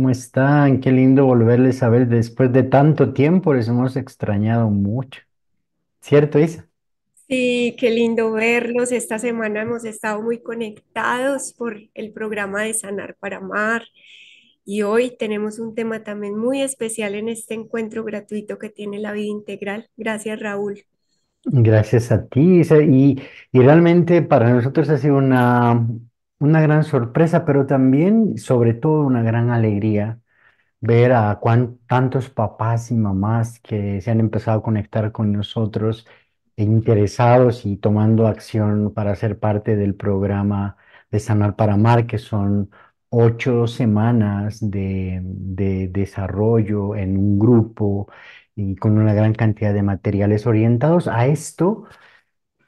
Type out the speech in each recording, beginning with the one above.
¿Cómo están? Qué lindo volverles a ver después de tanto tiempo. Les hemos extrañado mucho. ¿Cierto, Isa? Sí, qué lindo verlos. Esta semana hemos estado muy conectados por el programa de Sanar para Amar. Y hoy tenemos un tema también muy especial en este encuentro gratuito que tiene la vida integral. Gracias, Raúl. Gracias a ti, Isa. Y, y realmente para nosotros ha sido una una gran sorpresa, pero también, sobre todo, una gran alegría ver a tantos papás y mamás que se han empezado a conectar con nosotros, e interesados y tomando acción para ser parte del programa de Sanar para mar que son ocho semanas de, de desarrollo en un grupo y con una gran cantidad de materiales orientados a esto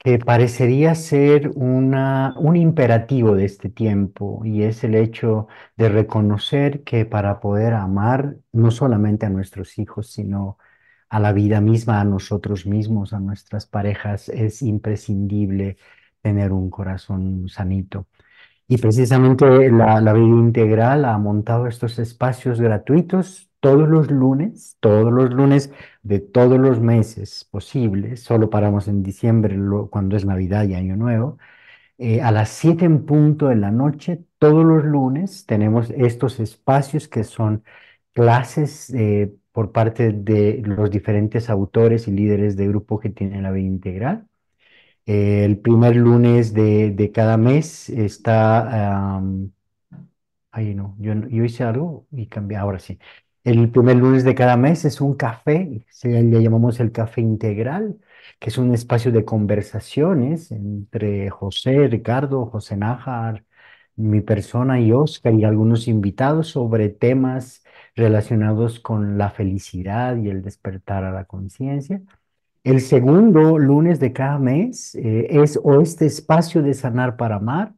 que parecería ser una, un imperativo de este tiempo y es el hecho de reconocer que para poder amar no solamente a nuestros hijos, sino a la vida misma, a nosotros mismos, a nuestras parejas, es imprescindible tener un corazón sanito. Y precisamente la vida integral ha montado estos espacios gratuitos todos los lunes, todos los lunes de todos los meses posibles, solo paramos en diciembre cuando es Navidad y Año Nuevo, eh, a las 7 en punto de la noche, todos los lunes tenemos estos espacios que son clases eh, por parte de los diferentes autores y líderes de grupo que tienen la vida integral. Eh, el primer lunes de, cada mes está... Ahí no, yo, yo, hice algo y cambié, ahora sí. El primer lunes de cada mes es un café, le llamamos el café integral, que es un espacio de conversaciones entre José, Ricardo, José Nájar, mi persona y Oscar y algunos invitados sobre temas relacionados con la felicidad y el despertar a la conciencia. El segundo lunes de cada mes eh, es o este espacio de sanar para amar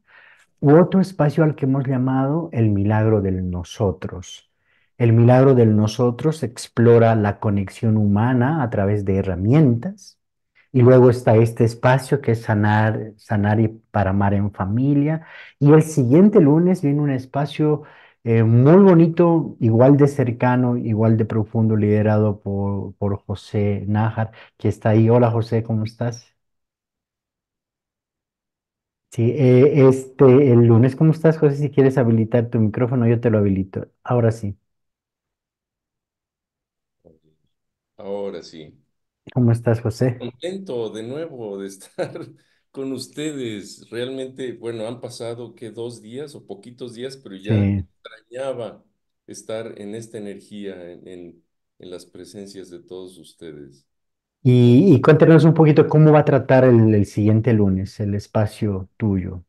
u otro espacio al que hemos llamado el milagro del nosotros. El milagro del nosotros explora la conexión humana a través de herramientas. Y luego está este espacio que es sanar, sanar y para amar en familia. Y el siguiente lunes viene un espacio eh, muy bonito, igual de cercano, igual de profundo, liderado por, por José Nájar, que está ahí. Hola José, ¿cómo estás? Sí, eh, este, el lunes, ¿cómo estás José? Si quieres habilitar tu micrófono, yo te lo habilito. Ahora sí. Ahora sí. ¿Cómo estás, José? Contento de nuevo de estar con ustedes. Realmente, bueno, han pasado que dos días o poquitos días, pero ya extrañaba estar en esta energía, en, las presencias de todos ustedes. y, y cuéntanos un poquito cómo va a tratar el, el siguiente lunes, el espacio tuyo.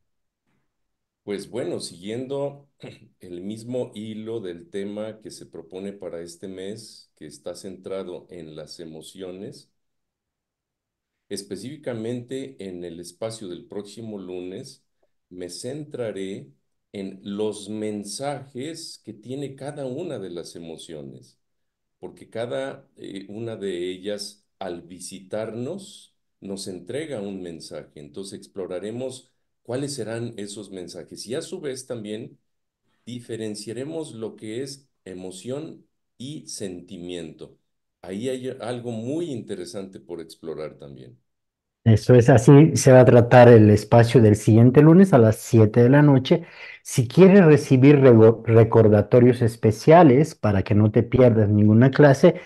Pues bueno, siguiendo el mismo hilo del tema que se propone para este mes, que está centrado en las emociones, específicamente en el espacio del próximo lunes, me centraré en los mensajes que tiene cada una de las emociones, porque cada eh, una de ellas al visitarnos nos entrega un mensaje. Entonces exploraremos cuáles serán esos mensajes. Y a su vez también diferenciaremos lo que es emoción y sentimiento. Ahí hay algo muy interesante por explorar también. Eso es así, se va a tratar el espacio del siguiente lunes a las 7 de la noche. Si quieres recibir recordatorios especiales para que no te pierdas ninguna clase,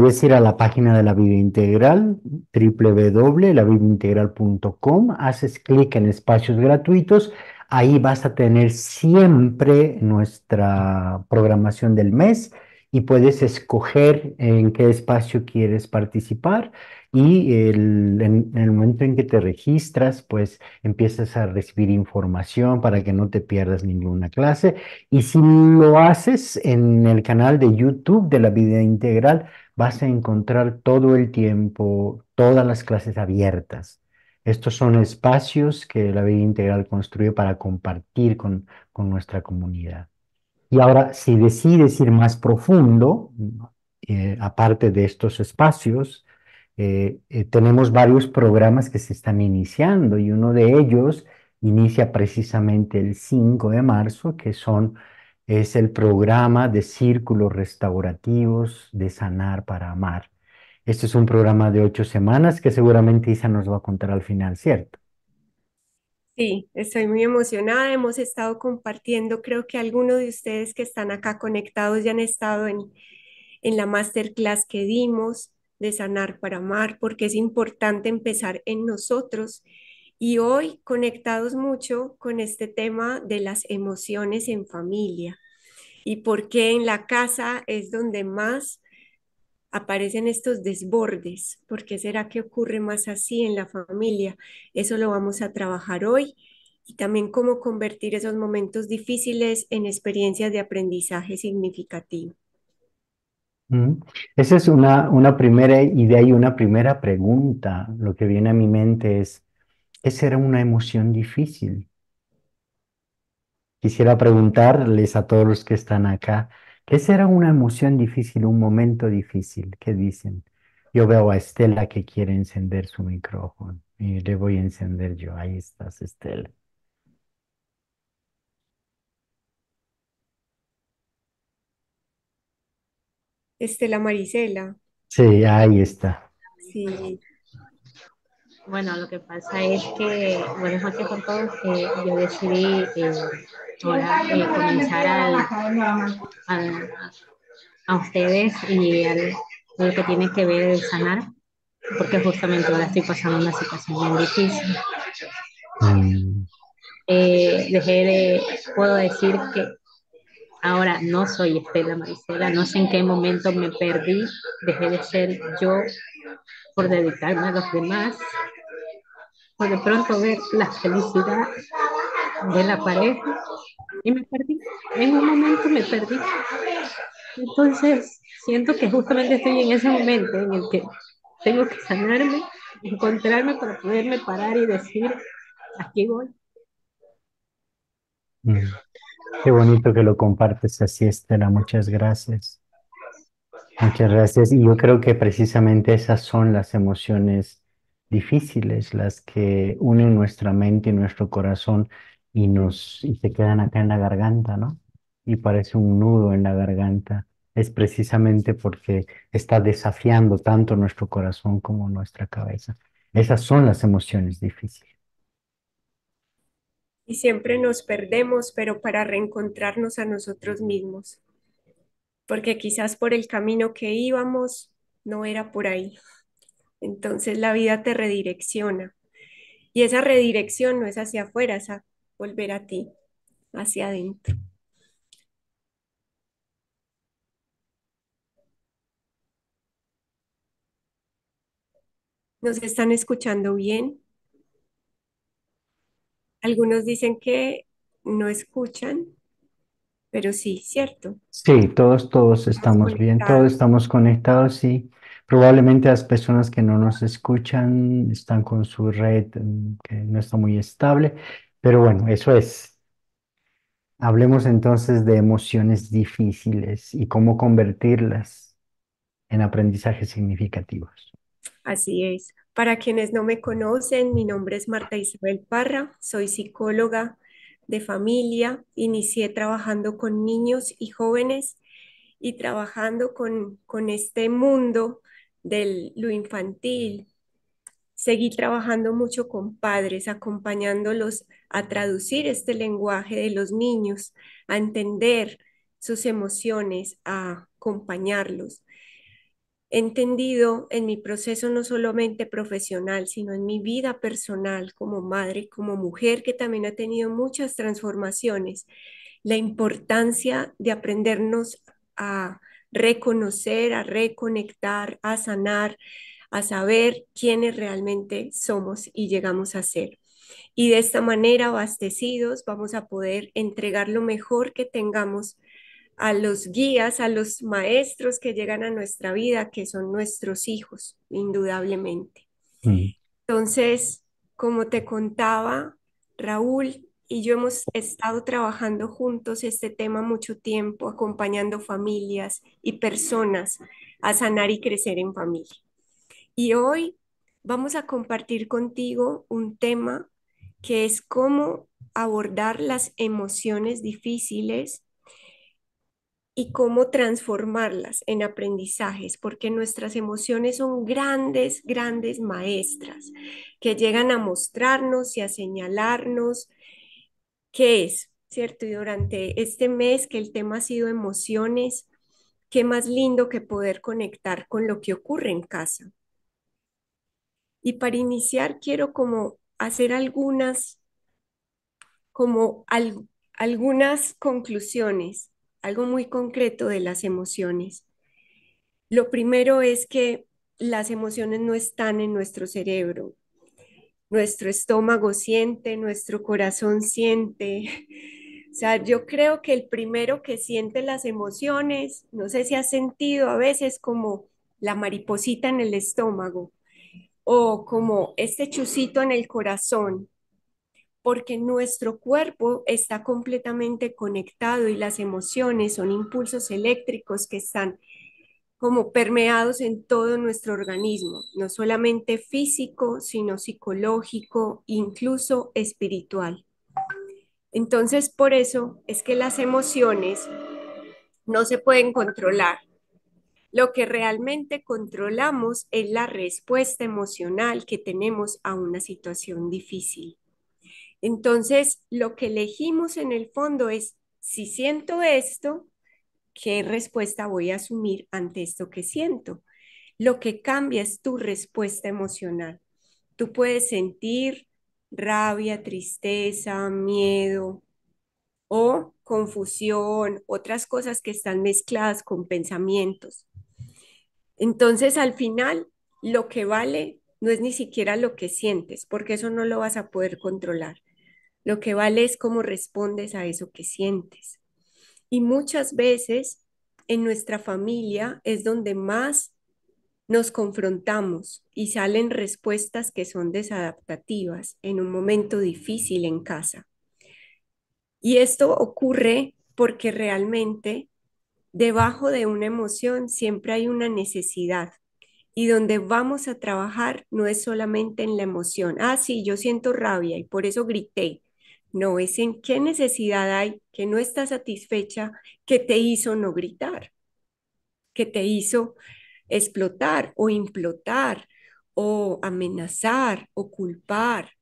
Puedes ir a la página de la Vida Integral, www.labibliaintegral.com, haces clic en espacios gratuitos, ahí vas a tener siempre nuestra programación del mes y puedes escoger en qué espacio quieres participar y en, el momento en que te registras, pues empiezas a recibir información para que no te pierdas ninguna clase. Y si lo haces en el canal de YouTube de la vida integral, vas a encontrar todo el tiempo todas las clases abiertas. Estos son espacios que la vida integral construye para compartir con, nuestra comunidad. Y ahora, si decides ir más profundo, eh, aparte de estos espacios, eh, eh, tenemos varios programas que se están iniciando y uno de ellos inicia precisamente el 5 de marzo, que son es el programa de círculos restaurativos de Sanar para Amar. Este es un programa de ocho semanas que seguramente Isa nos va a contar al final, ¿cierto? Sí, estoy muy emocionada. Hemos estado compartiendo, creo que algunos de ustedes que están acá conectados ya han estado en, en la masterclass que dimos de sanar para amar, porque es importante empezar en nosotros y hoy conectados mucho con este tema de las emociones en familia y por qué en la casa es donde más aparecen estos desbordes, por qué será que ocurre más así en la familia. Eso lo vamos a trabajar hoy y también cómo convertir esos momentos difíciles en experiencias de aprendizaje significativo. Esa es una, una primera idea y una primera pregunta. Lo que viene a mi mente es, esa era una emoción difícil. Quisiera preguntarles a todos los que están acá, ¿qué será una emoción difícil, un momento difícil? ¿Qué dicen? Yo veo a Estela que quiere encender su micrófono y le voy a encender yo. Ahí estás, Estela. Estela Marisela. Sí, ahí está. Sí. Bueno, lo que pasa es que, buenas noches por todos, que yo decidí eh, ahora eh, comenzar a ustedes y a lo que tiene que ver el sanar, porque justamente ahora estoy pasando una situación muy difícil. Mm. Eh, dejé de, puedo decir que ahora no soy Estela Maricela, no sé en qué momento me perdí, dejé de ser yo por dedicarme a los demás, por de pronto ver la felicidad de la pareja y me perdí. En un momento me perdí. Entonces, siento que justamente estoy en ese momento en el que tengo que sanarme, encontrarme para poderme parar y decir, aquí voy. Mm. Qué bonito que lo compartes así, Estela. Muchas gracias. Muchas gracias. Y yo creo que precisamente esas son las emociones difíciles, las que unen nuestra mente y nuestro corazón y nos y se quedan acá en la garganta, ¿no? Y parece un nudo en la garganta. Es precisamente porque está desafiando tanto nuestro corazón como nuestra cabeza. Esas son las emociones difíciles. Y siempre nos perdemos, pero para reencontrarnos a nosotros mismos porque quizás por el camino que íbamos no era por ahí. Entonces la vida te redirecciona y esa redirección no es hacia afuera, es a volver a ti, hacia adentro. ¿Nos están escuchando bien? Algunos dicen que no escuchan pero sí, ¿cierto? Sí, todos, todos estamos bien, todos estamos conectados, y Probablemente las personas que no nos escuchan están con su red mm, que no está muy estable, pero bueno, eso es. Hablemos entonces de emociones difíciles y cómo convertirlas en aprendizajes significativos. Así es. Para quienes no me conocen, mi nombre es Marta Isabel Parra, soy psicóloga, de familia, inicié trabajando con niños y jóvenes y trabajando con, con este mundo de lo infantil. Seguí trabajando mucho con padres, acompañándolos a traducir este lenguaje de los niños, a entender sus emociones, a acompañarlos entendido en mi proceso no solamente profesional, sino en mi vida personal como madre, como mujer que también ha tenido muchas transformaciones, la importancia de aprendernos a reconocer, a reconectar, a sanar, a saber quiénes realmente somos y llegamos a ser. Y de esta manera, abastecidos, vamos a poder entregar lo mejor que tengamos a los guías, a los maestros que llegan a nuestra vida, que son nuestros hijos, indudablemente. Mm. Entonces, como te contaba, Raúl y yo hemos estado trabajando juntos este tema mucho tiempo, acompañando familias y personas a sanar y crecer en familia. Y hoy vamos a compartir contigo un tema que es cómo abordar las emociones difíciles y cómo transformarlas en aprendizajes, porque nuestras emociones son grandes, grandes maestras que llegan a mostrarnos y a señalarnos qué es, ¿cierto? Y durante este mes que el tema ha sido emociones, qué más lindo que poder conectar con lo que ocurre en casa. Y para iniciar quiero como hacer algunas, como algunas conclusiones algo muy concreto de las emociones. Lo primero es que las emociones no están en nuestro cerebro. Nuestro estómago siente, nuestro corazón siente. O sea, yo creo que el primero que siente las emociones, no sé si ha sentido a veces como la mariposita en el estómago o como este chusito en el corazón, porque nuestro cuerpo está completamente conectado y las emociones son impulsos eléctricos que están como permeados en todo nuestro organismo, no solamente físico, sino psicológico, incluso espiritual. Entonces, por eso es que las emociones no se pueden controlar. Lo que realmente controlamos es la respuesta emocional que tenemos a una situación difícil. Entonces, lo que elegimos en el fondo es, si siento esto, ¿qué respuesta voy a asumir ante esto que siento? Lo que cambia es tu respuesta emocional. Tú puedes sentir rabia, tristeza, miedo o confusión, otras cosas que están mezcladas con pensamientos. Entonces, al final, lo que vale no es ni siquiera lo que sientes, porque eso no lo vas a poder controlar lo que vale es cómo respondes a eso que sientes. Y muchas veces en nuestra familia es donde más nos confrontamos y salen respuestas que son desadaptativas en un momento difícil en casa. Y esto ocurre porque realmente debajo de una emoción siempre hay una necesidad y donde vamos a trabajar no es solamente en la emoción. Ah, sí, yo siento rabia y por eso grité no, es en qué necesidad hay que no está satisfecha, que te hizo no gritar, que te hizo explotar o implotar o amenazar o culpar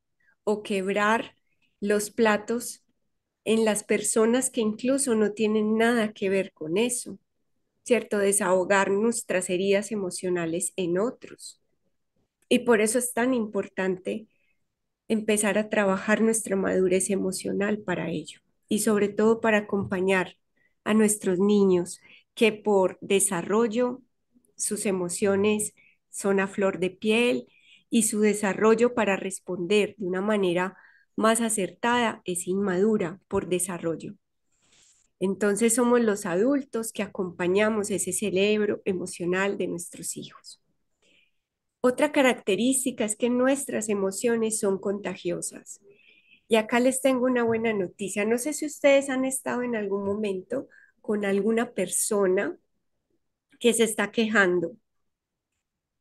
o quebrar los platos en las personas que incluso no tienen nada que ver con eso, ¿cierto? Desahogar nuestras heridas emocionales en otros. Y por eso es tan importante empezar a trabajar nuestra madurez emocional para ello y sobre todo para acompañar a nuestros niños que por desarrollo sus emociones son a flor de piel y su desarrollo para responder de una manera más acertada es inmadura por desarrollo. Entonces somos los adultos que acompañamos ese cerebro emocional de nuestros hijos. Otra característica es que nuestras emociones son contagiosas. Y acá les tengo una buena noticia. No sé si ustedes han estado en algún momento con alguna persona que se está quejando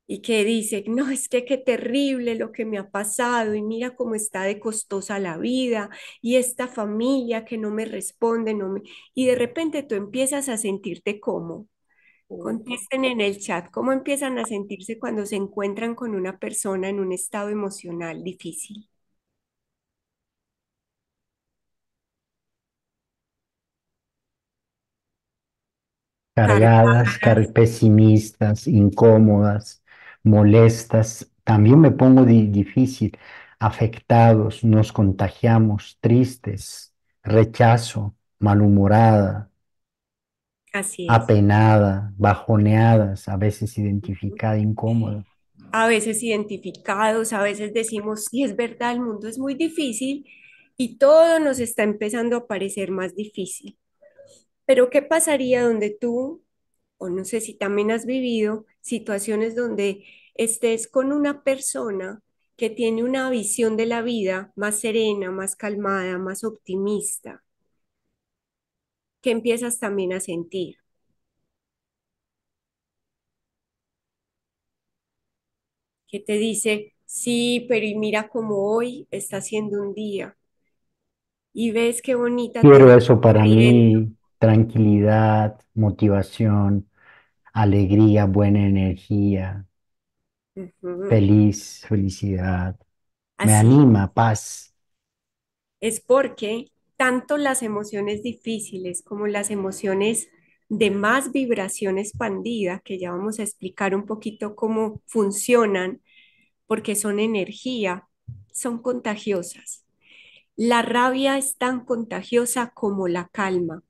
y que dice, no, es que qué terrible lo que me ha pasado y mira cómo está de costosa la vida y esta familia que no me responde, no Y de repente tú empiezas a sentirte como, Contesten en el chat cómo empiezan a sentirse cuando se encuentran con una persona en un estado emocional difícil. Cargadas, pesimistas, incómodas, molestas. También me pongo difícil, afectados, nos contagiamos, tristes, rechazo, malhumorada, Así apenada, bajoneadas, a veces identificada, incómoda. A veces identificados, a veces decimos, sí, es verdad, el mundo es muy difícil y todo nos está empezando a parecer más difícil. Pero ¿qué pasaría donde tú, o no sé si también has vivido situaciones donde estés con una persona que tiene una visión de la vida más serena, más calmada, más optimista? que empiezas también a sentir. Que te dice, sí, pero mira cómo hoy está siendo un día. Y ves qué bonita. Quiero eso para mí, tranquilidad, motivación, alegría, buena energía, feliz, felicidad. Me anima, paz. Es porque tanto las emociones difíciles como las emociones de más vibración expandida, que ya vamos a explicar un poquito cómo funcionan, porque son energía, son contagiosas. La rabia es tan contagiosa como la calma.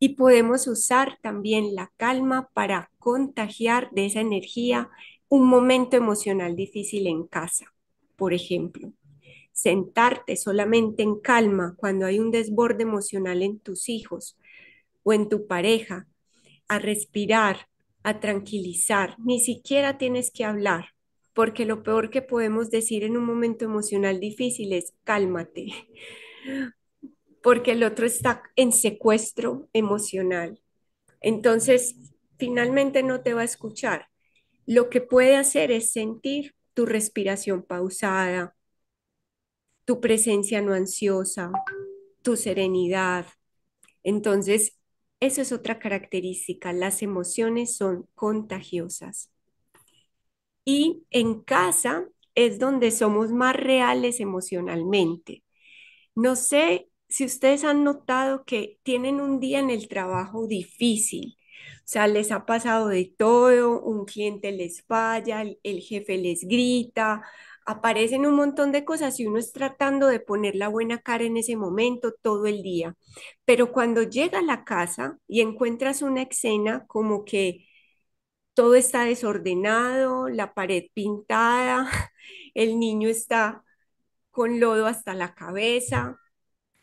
Y podemos usar también la calma para contagiar de esa energía un momento emocional difícil en casa, por ejemplo sentarte solamente en calma cuando hay un desborde emocional en tus hijos o en tu pareja, a respirar, a tranquilizar, ni siquiera tienes que hablar, porque lo peor que podemos decir en un momento emocional difícil es cálmate, porque el otro está en secuestro emocional. Entonces, finalmente no te va a escuchar. Lo que puede hacer es sentir tu respiración pausada, tu presencia no ansiosa, tu serenidad. Entonces, eso es otra característica, las emociones son contagiosas. Y en casa es donde somos más reales emocionalmente. No sé si ustedes han notado que tienen un día en el trabajo difícil, o sea, les ha pasado de todo, un cliente les falla, el, el jefe les grita, aparecen un montón de cosas y uno es tratando de poner la buena cara en ese momento todo el día. Pero cuando llega a la casa y encuentras una escena como que todo está desordenado, la pared pintada, el niño está con lodo hasta la cabeza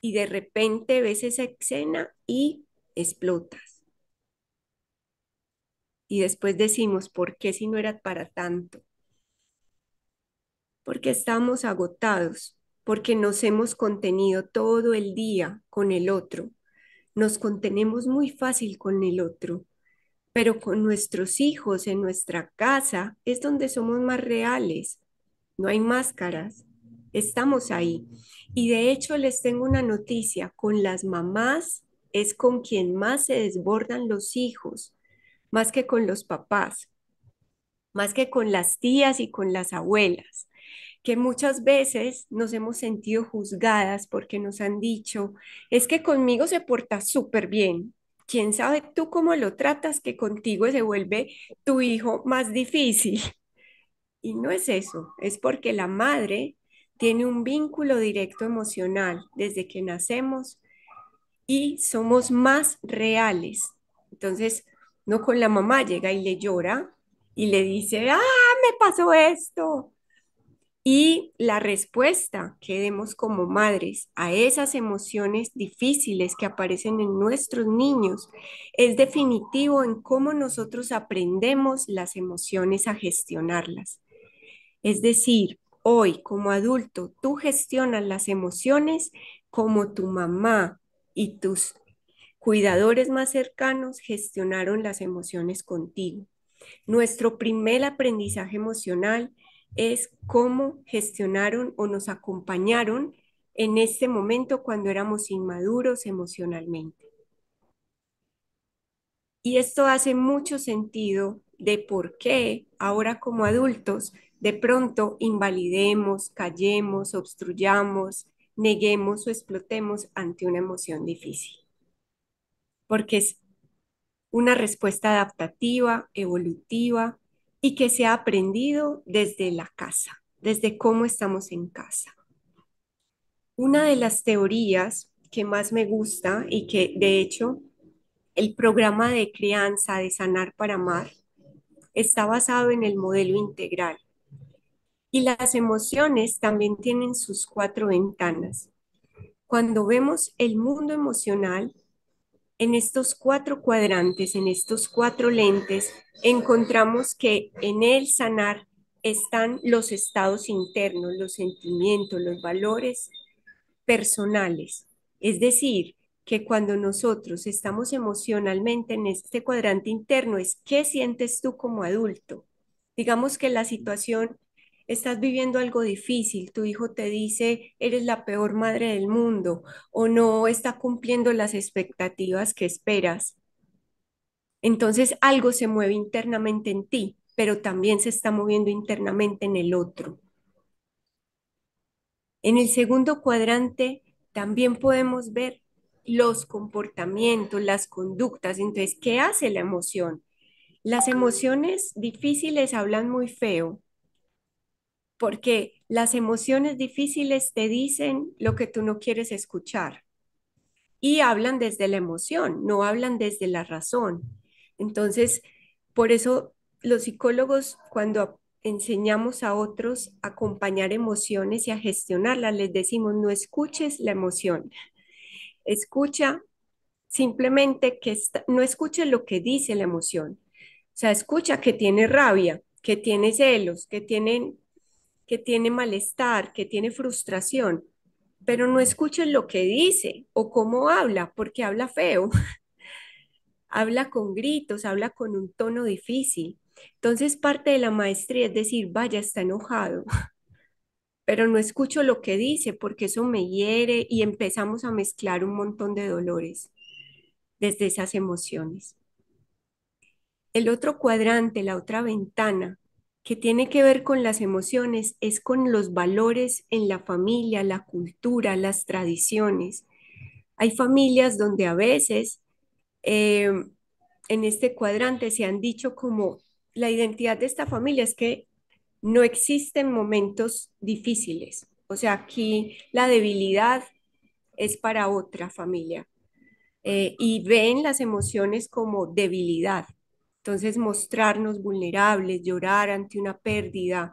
y de repente ves esa escena y explotas. Y después decimos, ¿por qué si no era para tanto? porque estamos agotados, porque nos hemos contenido todo el día con el otro. Nos contenemos muy fácil con el otro, pero con nuestros hijos en nuestra casa es donde somos más reales. No hay máscaras, estamos ahí. Y de hecho les tengo una noticia, con las mamás es con quien más se desbordan los hijos, más que con los papás, más que con las tías y con las abuelas que muchas veces nos hemos sentido juzgadas porque nos han dicho, es que conmigo se porta súper bien. ¿Quién sabe tú cómo lo tratas que contigo se vuelve tu hijo más difícil? Y no es eso, es porque la madre tiene un vínculo directo emocional desde que nacemos y somos más reales. Entonces, no con la mamá llega y le llora y le dice, ah, me pasó esto, y la respuesta que demos como madres a esas emociones difíciles que aparecen en nuestros niños es definitivo en cómo nosotros aprendemos las emociones a gestionarlas. Es decir, hoy como adulto tú gestionas las emociones como tu mamá y tus cuidadores más cercanos gestionaron las emociones contigo. Nuestro primer aprendizaje emocional es cómo gestionaron o nos acompañaron en este momento cuando éramos inmaduros emocionalmente. Y esto hace mucho sentido de por qué ahora como adultos de pronto invalidemos, callemos, obstruyamos, neguemos o explotemos ante una emoción difícil. Porque es una respuesta adaptativa, evolutiva, y que se ha aprendido desde la casa, desde cómo estamos en casa. Una de las teorías que más me gusta y que de hecho el programa de crianza de Sanar para Amar está basado en el modelo integral. Y las emociones también tienen sus cuatro ventanas. Cuando vemos el mundo emocional, en estos cuatro cuadrantes, en estos cuatro lentes, encontramos que en el sanar están los estados internos, los sentimientos, los valores personales. Es decir, que cuando nosotros estamos emocionalmente en este cuadrante interno es qué sientes tú como adulto. Digamos que la situación estás viviendo algo difícil, tu hijo te dice, eres la peor madre del mundo o no está cumpliendo las expectativas que esperas. Entonces algo se mueve internamente en ti, pero también se está moviendo internamente en el otro. En el segundo cuadrante también podemos ver los comportamientos, las conductas. Entonces, ¿qué hace la emoción? Las emociones difíciles hablan muy feo, porque las emociones difíciles te dicen lo que tú no quieres escuchar y hablan desde la emoción, no hablan desde la razón. Entonces, por eso los psicólogos cuando enseñamos a otros a acompañar emociones y a gestionarlas, les decimos, no escuches la emoción, escucha simplemente que no escuches lo que dice la emoción, o sea, escucha que tiene rabia, que tiene celos, que tienen que tiene malestar, que tiene frustración, pero no escuchen lo que dice o cómo habla, porque habla feo, habla con gritos, habla con un tono difícil. Entonces parte de la maestría es decir, vaya, está enojado, pero no escucho lo que dice porque eso me hiere y empezamos a mezclar un montón de dolores desde esas emociones. El otro cuadrante, la otra ventana, que tiene que ver con las emociones es con los valores en la familia, la cultura, las tradiciones. Hay familias donde a veces eh, en este cuadrante se han dicho como la identidad de esta familia es que no existen momentos difíciles. O sea, aquí la debilidad es para otra familia. Eh, y ven las emociones como debilidad. Entonces, mostrarnos vulnerables, llorar ante una pérdida.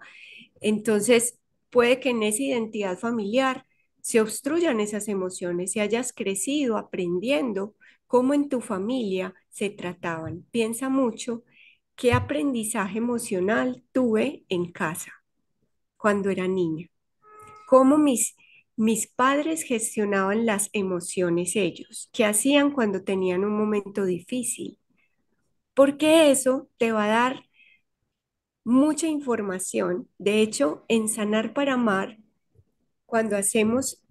Entonces, puede que en esa identidad familiar se obstruyan esas emociones y hayas crecido aprendiendo cómo en tu familia se trataban. Piensa mucho qué aprendizaje emocional tuve en casa cuando era niña, cómo mis, mis padres gestionaban las emociones ellos, qué hacían cuando tenían un momento difícil, porque eso te va a dar mucha información. De hecho, en Sanar para Amar, cuando hacemos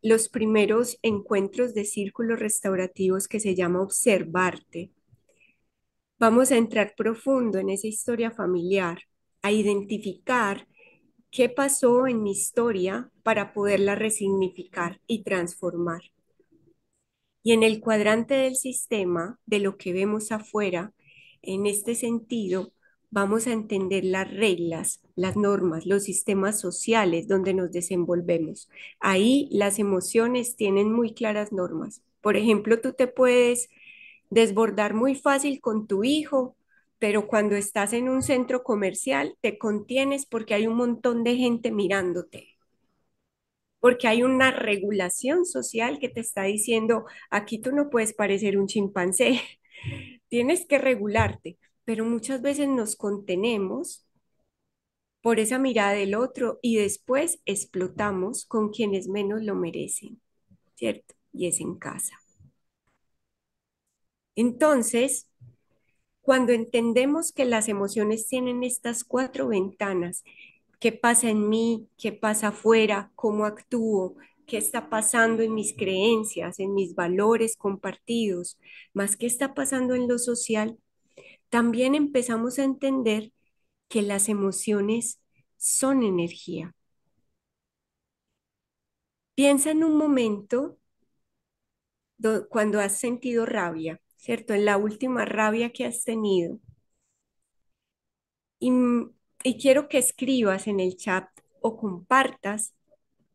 los primeros encuentros de círculos restaurativos que se llama Observarte, vamos a entrar profundo en esa historia familiar, a identificar qué pasó en mi historia para poderla resignificar y transformar. Y en el cuadrante del sistema, de lo que vemos afuera, en este sentido, vamos a entender las reglas, las normas, los sistemas sociales donde nos desenvolvemos. Ahí las emociones tienen muy claras normas. Por ejemplo, tú te puedes desbordar muy fácil con tu hijo, pero cuando estás en un centro comercial te contienes porque hay un montón de gente mirándote. Porque hay una regulación social que te está diciendo, aquí tú no puedes parecer un chimpancé, tienes que regularte, pero muchas veces nos contenemos por esa mirada del otro y después explotamos con quienes menos lo merecen, ¿cierto? Y es en casa. Entonces, cuando entendemos que las emociones tienen estas cuatro ventanas, qué pasa en mí, qué pasa afuera, cómo actúo, qué está pasando en mis creencias, en mis valores compartidos, más qué está pasando en lo social, también empezamos a entender que las emociones son energía. Piensa en un momento cuando has sentido rabia, ¿cierto? En la última rabia que has tenido. Y, y quiero que escribas en el chat o compartas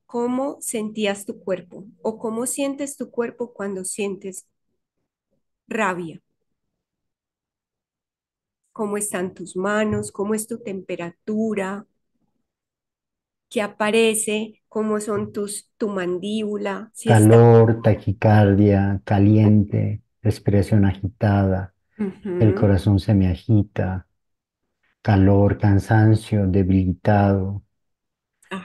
cómo sentías tu cuerpo o cómo sientes tu cuerpo cuando sientes rabia. ¿Cómo están tus manos? ¿Cómo es tu temperatura? ¿Qué aparece? ¿Cómo son tus, tu mandíbula? Calor, taquicardia, caliente, respiración agitada. El corazón se me agita calor, cansancio, debilitado,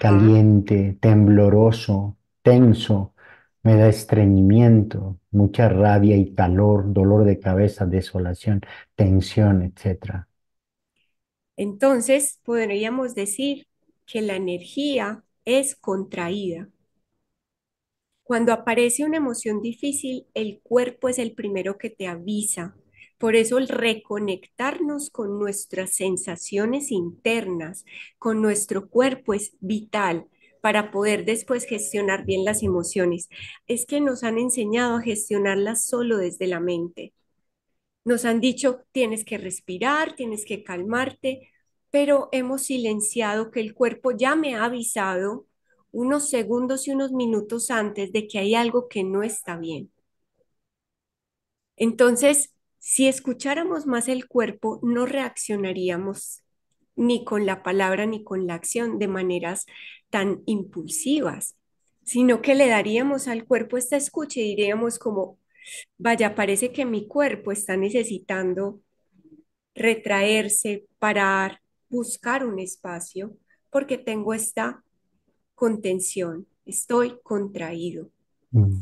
caliente, tembloroso, tenso, me da estreñimiento, mucha rabia y calor, dolor de cabeza, desolación, tensión, etc. Entonces, podríamos decir que la energía es contraída. Cuando aparece una emoción difícil, el cuerpo es el primero que te avisa por eso el reconectarnos con nuestras sensaciones internas, con nuestro cuerpo es vital para poder después gestionar bien las emociones. Es que nos han enseñado a gestionarlas solo desde la mente. Nos han dicho, tienes que respirar, tienes que calmarte, pero hemos silenciado que el cuerpo ya me ha avisado unos segundos y unos minutos antes de que hay algo que no está bien. Entonces, si escucháramos más el cuerpo, no reaccionaríamos ni con la palabra ni con la acción de maneras tan impulsivas, sino que le daríamos al cuerpo esta escucha y diríamos como, vaya, parece que mi cuerpo está necesitando retraerse, parar, buscar un espacio, porque tengo esta contención, estoy contraído. Mm.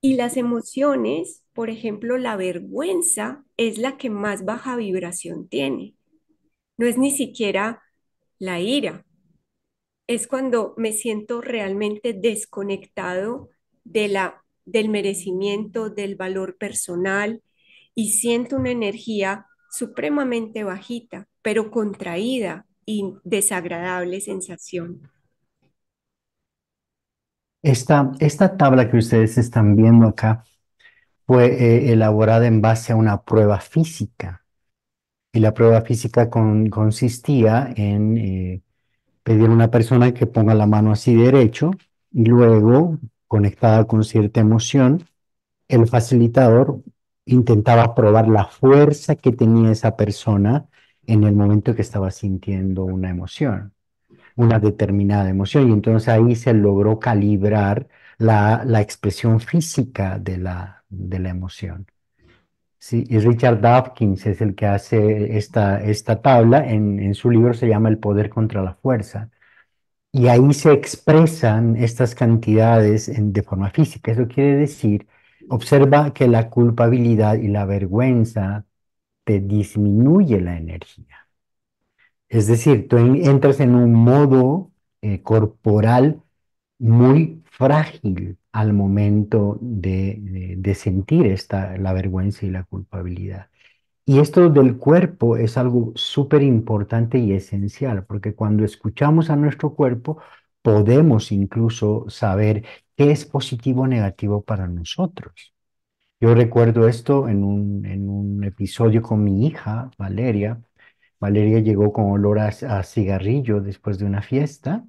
Y las emociones, por ejemplo, la vergüenza es la que más baja vibración tiene. No es ni siquiera la ira. Es cuando me siento realmente desconectado del merecimiento, del valor personal y siento una energía supremamente bajita, pero contraída y desagradable sensación. Esta, tabla que ustedes están viendo acá fue eh, elaborada en base a una prueba física. Y la prueba física consistía en eh, pedir a una persona que ponga la mano así derecho y luego, conectada con cierta emoción, el facilitador intentaba probar la fuerza que tenía esa persona en el momento que estaba sintiendo una emoción una determinada emoción y entonces ahí se logró calibrar la, expresión física de la, de la emoción. Sí, y Richard Dawkins es el que hace esta, esta tabla, en, su libro se llama El poder contra la fuerza. Y ahí se expresan estas cantidades de forma física. Eso quiere decir, observa que la culpabilidad y la vergüenza te disminuye la energía. Es decir, tú entras en un modo eh, corporal muy frágil al momento de, sentir esta, la vergüenza y la culpabilidad. Y esto del cuerpo es algo súper importante y esencial, porque cuando escuchamos a nuestro cuerpo, podemos incluso saber qué es positivo o negativo para nosotros. Yo recuerdo esto en un, en un episodio con mi hija, Valeria. Valeria llegó con olor a, cigarrillo después de una fiesta.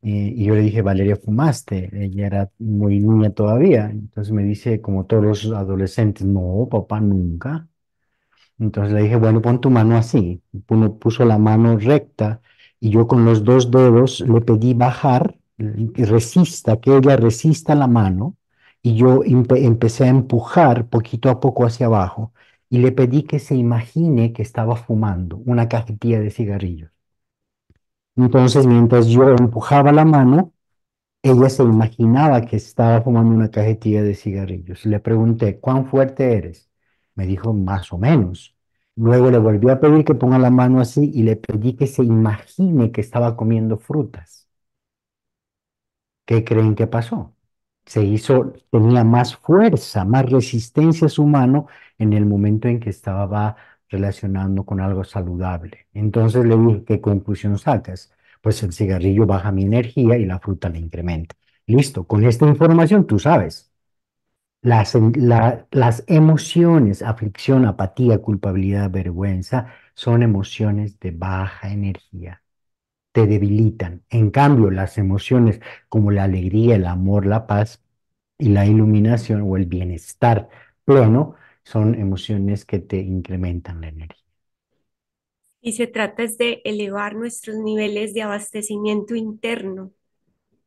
y yo le dije, Valeria, fumaste. Ella era muy niña todavía. Entonces me dice, como todos los adolescentes, no, papá, nunca. Entonces le dije, bueno, pon tu mano así. puso la mano recta y yo con los dos dedos le pedí bajar, resista, que ella resista la mano. Y yo empecé a empujar poquito a poco hacia abajo y le pedí que se imagine que estaba fumando una cajetilla de cigarrillos. Entonces, mientras yo empujaba la mano, ella se imaginaba que estaba fumando una cajetilla de cigarrillos. Le pregunté, ¿cuán fuerte eres? Me dijo, más o menos. Luego le volví a pedir que ponga la mano así y le pedí que se imagine que estaba comiendo frutas. ¿Qué creen que pasó? se hizo, tenía más fuerza, más resistencia a su mano en el momento en que estaba relacionando con algo saludable. Entonces le dije, ¿qué conclusión sacas? Pues el cigarrillo baja mi energía y la fruta la incrementa. Listo, con esta información tú sabes. Las, las emociones, aflicción, apatía, culpabilidad, vergüenza, son emociones de baja energía debilitan. En cambio, las emociones como la alegría, el amor, la paz y la iluminación o el bienestar pleno son emociones que te incrementan la energía. Y se trata de elevar nuestros niveles de abastecimiento interno,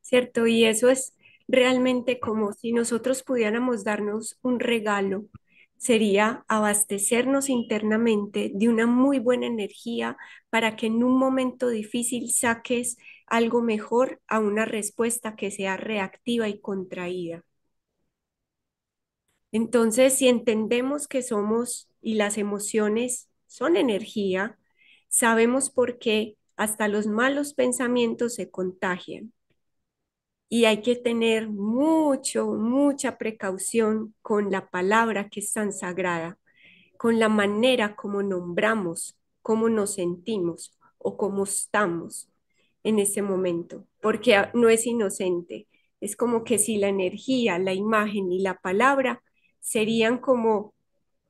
¿cierto? Y eso es realmente como si nosotros pudiéramos darnos un regalo sería abastecernos internamente de una muy buena energía para que en un momento difícil saques algo mejor a una respuesta que sea reactiva y contraída. Entonces, si entendemos que somos y las emociones son energía, sabemos por qué hasta los malos pensamientos se contagian y hay que tener mucho, mucha precaución con la palabra que es tan sagrada, con la manera como nombramos, cómo nos sentimos o cómo estamos en ese momento, porque no es inocente. Es como que si la energía, la imagen y la palabra serían como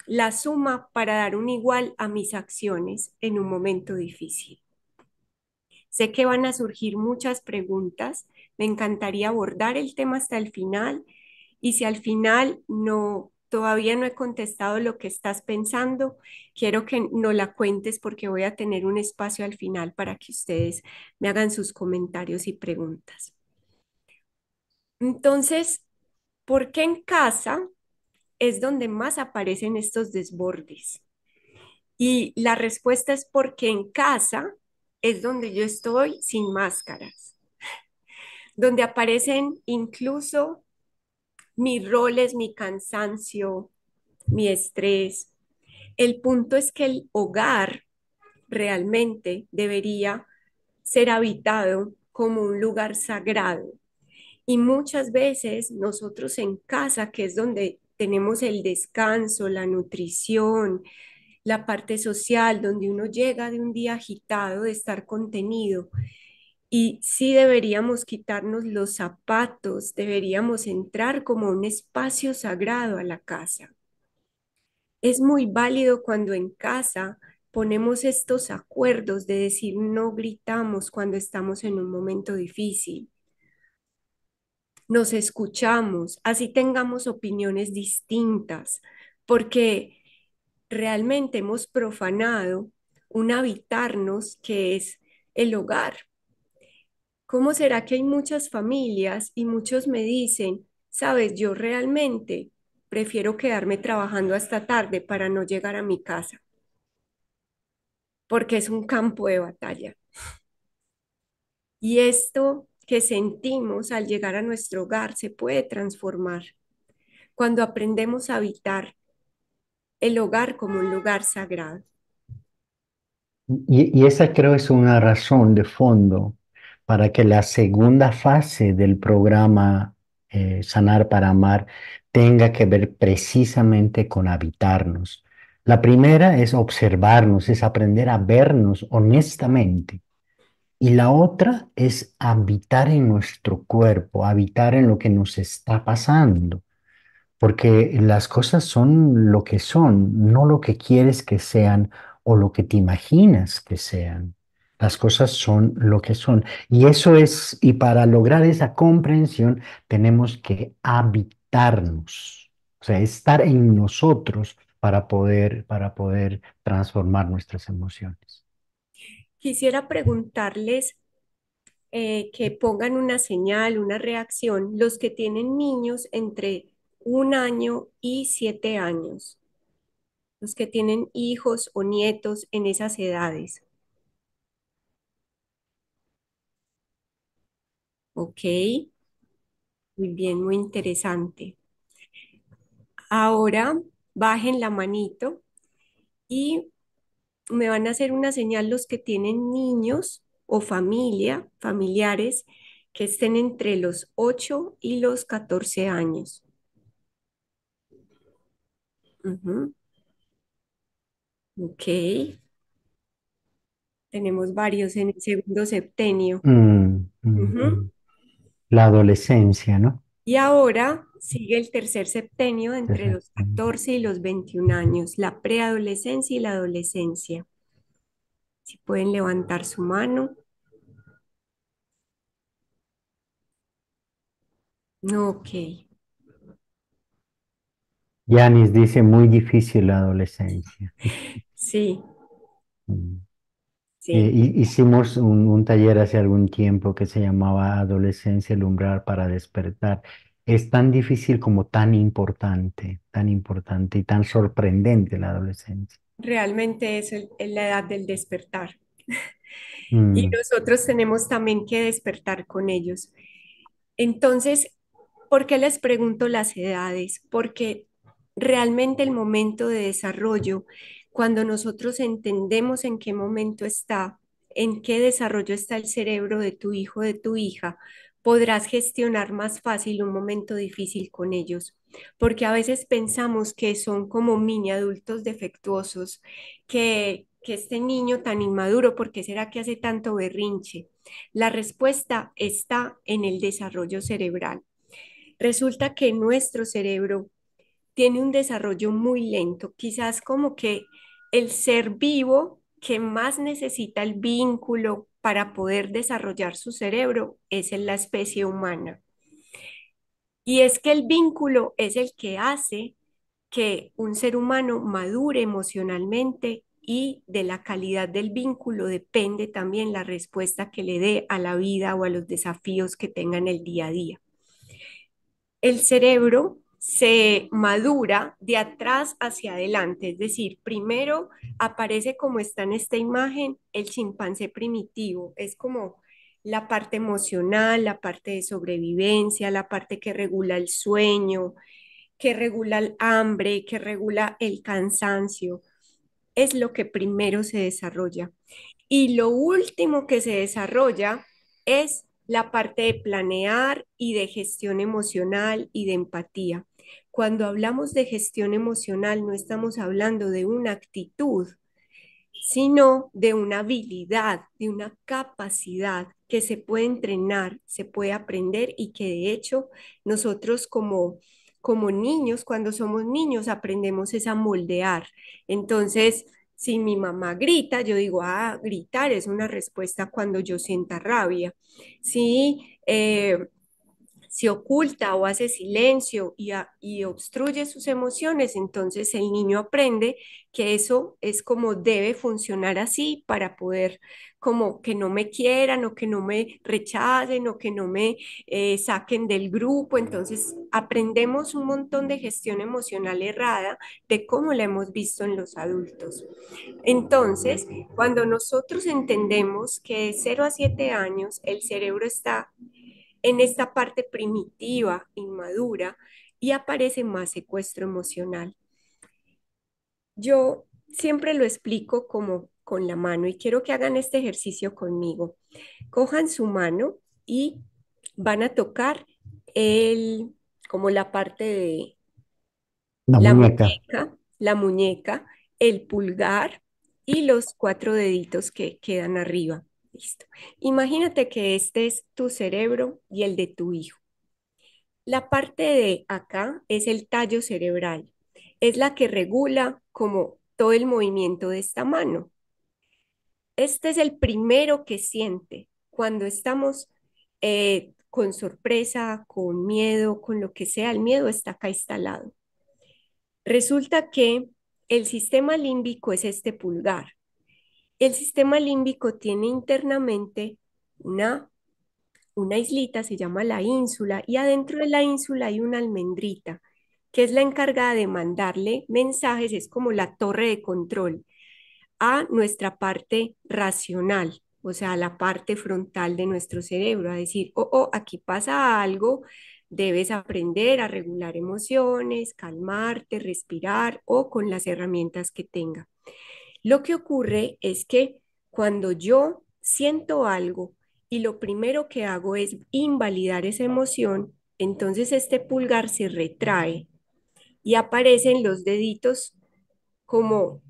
la suma para dar un igual a mis acciones en un momento difícil. Sé que van a surgir muchas preguntas me encantaría abordar el tema hasta el final y si al final no todavía no he contestado lo que estás pensando, quiero que no la cuentes porque voy a tener un espacio al final para que ustedes me hagan sus comentarios y preguntas. Entonces, ¿por qué en casa es donde más aparecen estos desbordes? Y la respuesta es porque en casa es donde yo estoy sin máscaras donde aparecen incluso mis roles, mi cansancio, mi estrés. El punto es que el hogar realmente debería ser habitado como un lugar sagrado. Y muchas veces nosotros en casa, que es donde tenemos el descanso, la nutrición, la parte social, donde uno llega de un día agitado, de estar contenido, y sí deberíamos quitarnos los zapatos, deberíamos entrar como un espacio sagrado a la casa. Es muy válido cuando en casa ponemos estos acuerdos de decir no gritamos cuando estamos en un momento difícil. Nos escuchamos, así tengamos opiniones distintas, porque realmente hemos profanado un habitarnos que es el hogar, ¿Cómo será que hay muchas familias y muchos me dicen, sabes, yo realmente prefiero quedarme trabajando hasta tarde para no llegar a mi casa? Porque es un campo de batalla. Y esto que sentimos al llegar a nuestro hogar se puede transformar cuando aprendemos a habitar el hogar como un lugar sagrado. Y, y esa creo es una razón de fondo para que la segunda fase del programa eh, Sanar para Amar tenga que ver precisamente con habitarnos. La primera es observarnos, es aprender a vernos honestamente. Y la otra es habitar en nuestro cuerpo, habitar en lo que nos está pasando. Porque las cosas son lo que son, no lo que quieres que sean o lo que te imaginas que sean. Las cosas son lo que son. Y eso es, y para lograr esa comprensión tenemos que habitarnos, o sea, estar en nosotros para poder, para poder transformar nuestras emociones. Quisiera preguntarles eh, que pongan una señal, una reacción, los que tienen niños entre un año y siete años, los que tienen hijos o nietos en esas edades. Ok, muy bien, muy interesante. Ahora bajen la manito y me van a hacer una señal los que tienen niños o familia, familiares que estén entre los 8 y los 14 años. Ok. Tenemos varios en el segundo septenio. Mm, mm, la adolescencia, ¿no? Y ahora sigue el tercer septenio entre los 14 y los 21 años, la preadolescencia y la adolescencia. Si pueden levantar su mano. No, Ok. Yanis dice muy difícil la adolescencia. Sí. Mm. Eh, hicimos un, taller hace algún tiempo que se llamaba Adolescencia, el umbral para despertar. Es tan difícil como tan importante, tan importante y tan sorprendente la adolescencia. Realmente es la edad del despertar. Y mm. nosotros tenemos también que despertar con ellos. Entonces, ¿por qué les pregunto las edades? Porque realmente el momento de desarrollo cuando nosotros entendemos en qué momento está, en qué desarrollo está el cerebro de tu hijo, o de tu hija, podrás gestionar más fácil un momento difícil con ellos, porque a veces pensamos que son como mini adultos defectuosos, que, que este niño tan inmaduro, ¿por qué será que hace tanto berrinche? La respuesta está en el desarrollo cerebral. Resulta que nuestro cerebro tiene un desarrollo muy lento, quizás como que el ser vivo que más necesita el vínculo para poder desarrollar su cerebro es en la especie humana. Y es que el vínculo es el que hace que un ser humano madure emocionalmente y de la calidad del vínculo depende también la respuesta que le dé a la vida o a los desafíos que tengan el día a día. El cerebro se madura de atrás hacia adelante, es decir, primero aparece como está en esta imagen el chimpancé primitivo, es como la parte emocional, la parte de sobrevivencia, la parte que regula el sueño, que regula el hambre, que regula el cansancio, es lo que primero se desarrolla. Y lo último que se desarrolla es la parte de planear y de gestión emocional y de empatía. Cuando hablamos de gestión emocional, no estamos hablando de una actitud, sino de una habilidad, de una capacidad que se puede entrenar, se puede aprender y que de hecho nosotros como como niños, cuando somos niños, aprendemos es a moldear. Entonces, si mi mamá grita, yo digo, ah, gritar es una respuesta cuando yo sienta rabia. Sí. Eh, se oculta o hace silencio y, obstruye sus emociones, entonces el niño aprende que eso es como debe funcionar así para poder como que no me quieran o que no me rechacen o que no me eh, saquen del grupo. Entonces aprendemos un montón de gestión emocional errada de cómo la hemos visto en los adultos. Entonces, cuando nosotros entendemos que de 0 a 7 años el cerebro está en esta parte primitiva, inmadura, y aparece más secuestro emocional. Yo siempre lo explico como con la mano y quiero que hagan este ejercicio conmigo. Cojan su mano y van a tocar el, como la parte de la, muñeca, la muñeca, el pulgar y los cuatro deditos que quedan arriba. Imagínate que este es tu cerebro y el de tu hijo. La parte de acá es el tallo cerebral. Es la que regula como todo el movimiento de esta mano. Este es el primero que siente cuando estamos eh, con sorpresa, con miedo, con lo que sea. El miedo está acá instalado. Resulta que el sistema límbico es este pulgar el sistema límbico tiene internamente una, una islita, se llama la ínsula, y adentro de la ínsula hay una almendrita, que es la encargada de mandarle mensajes, es como la torre de control a nuestra parte racional, o sea, a la parte frontal de nuestro cerebro, a decir, oh, oh, aquí pasa algo, debes aprender a regular emociones, calmarte, respirar o con las herramientas que tenga. Lo que ocurre es que cuando yo siento algo y lo primero que hago es invalidar esa emoción, entonces este pulgar se retrae y aparecen los deditos como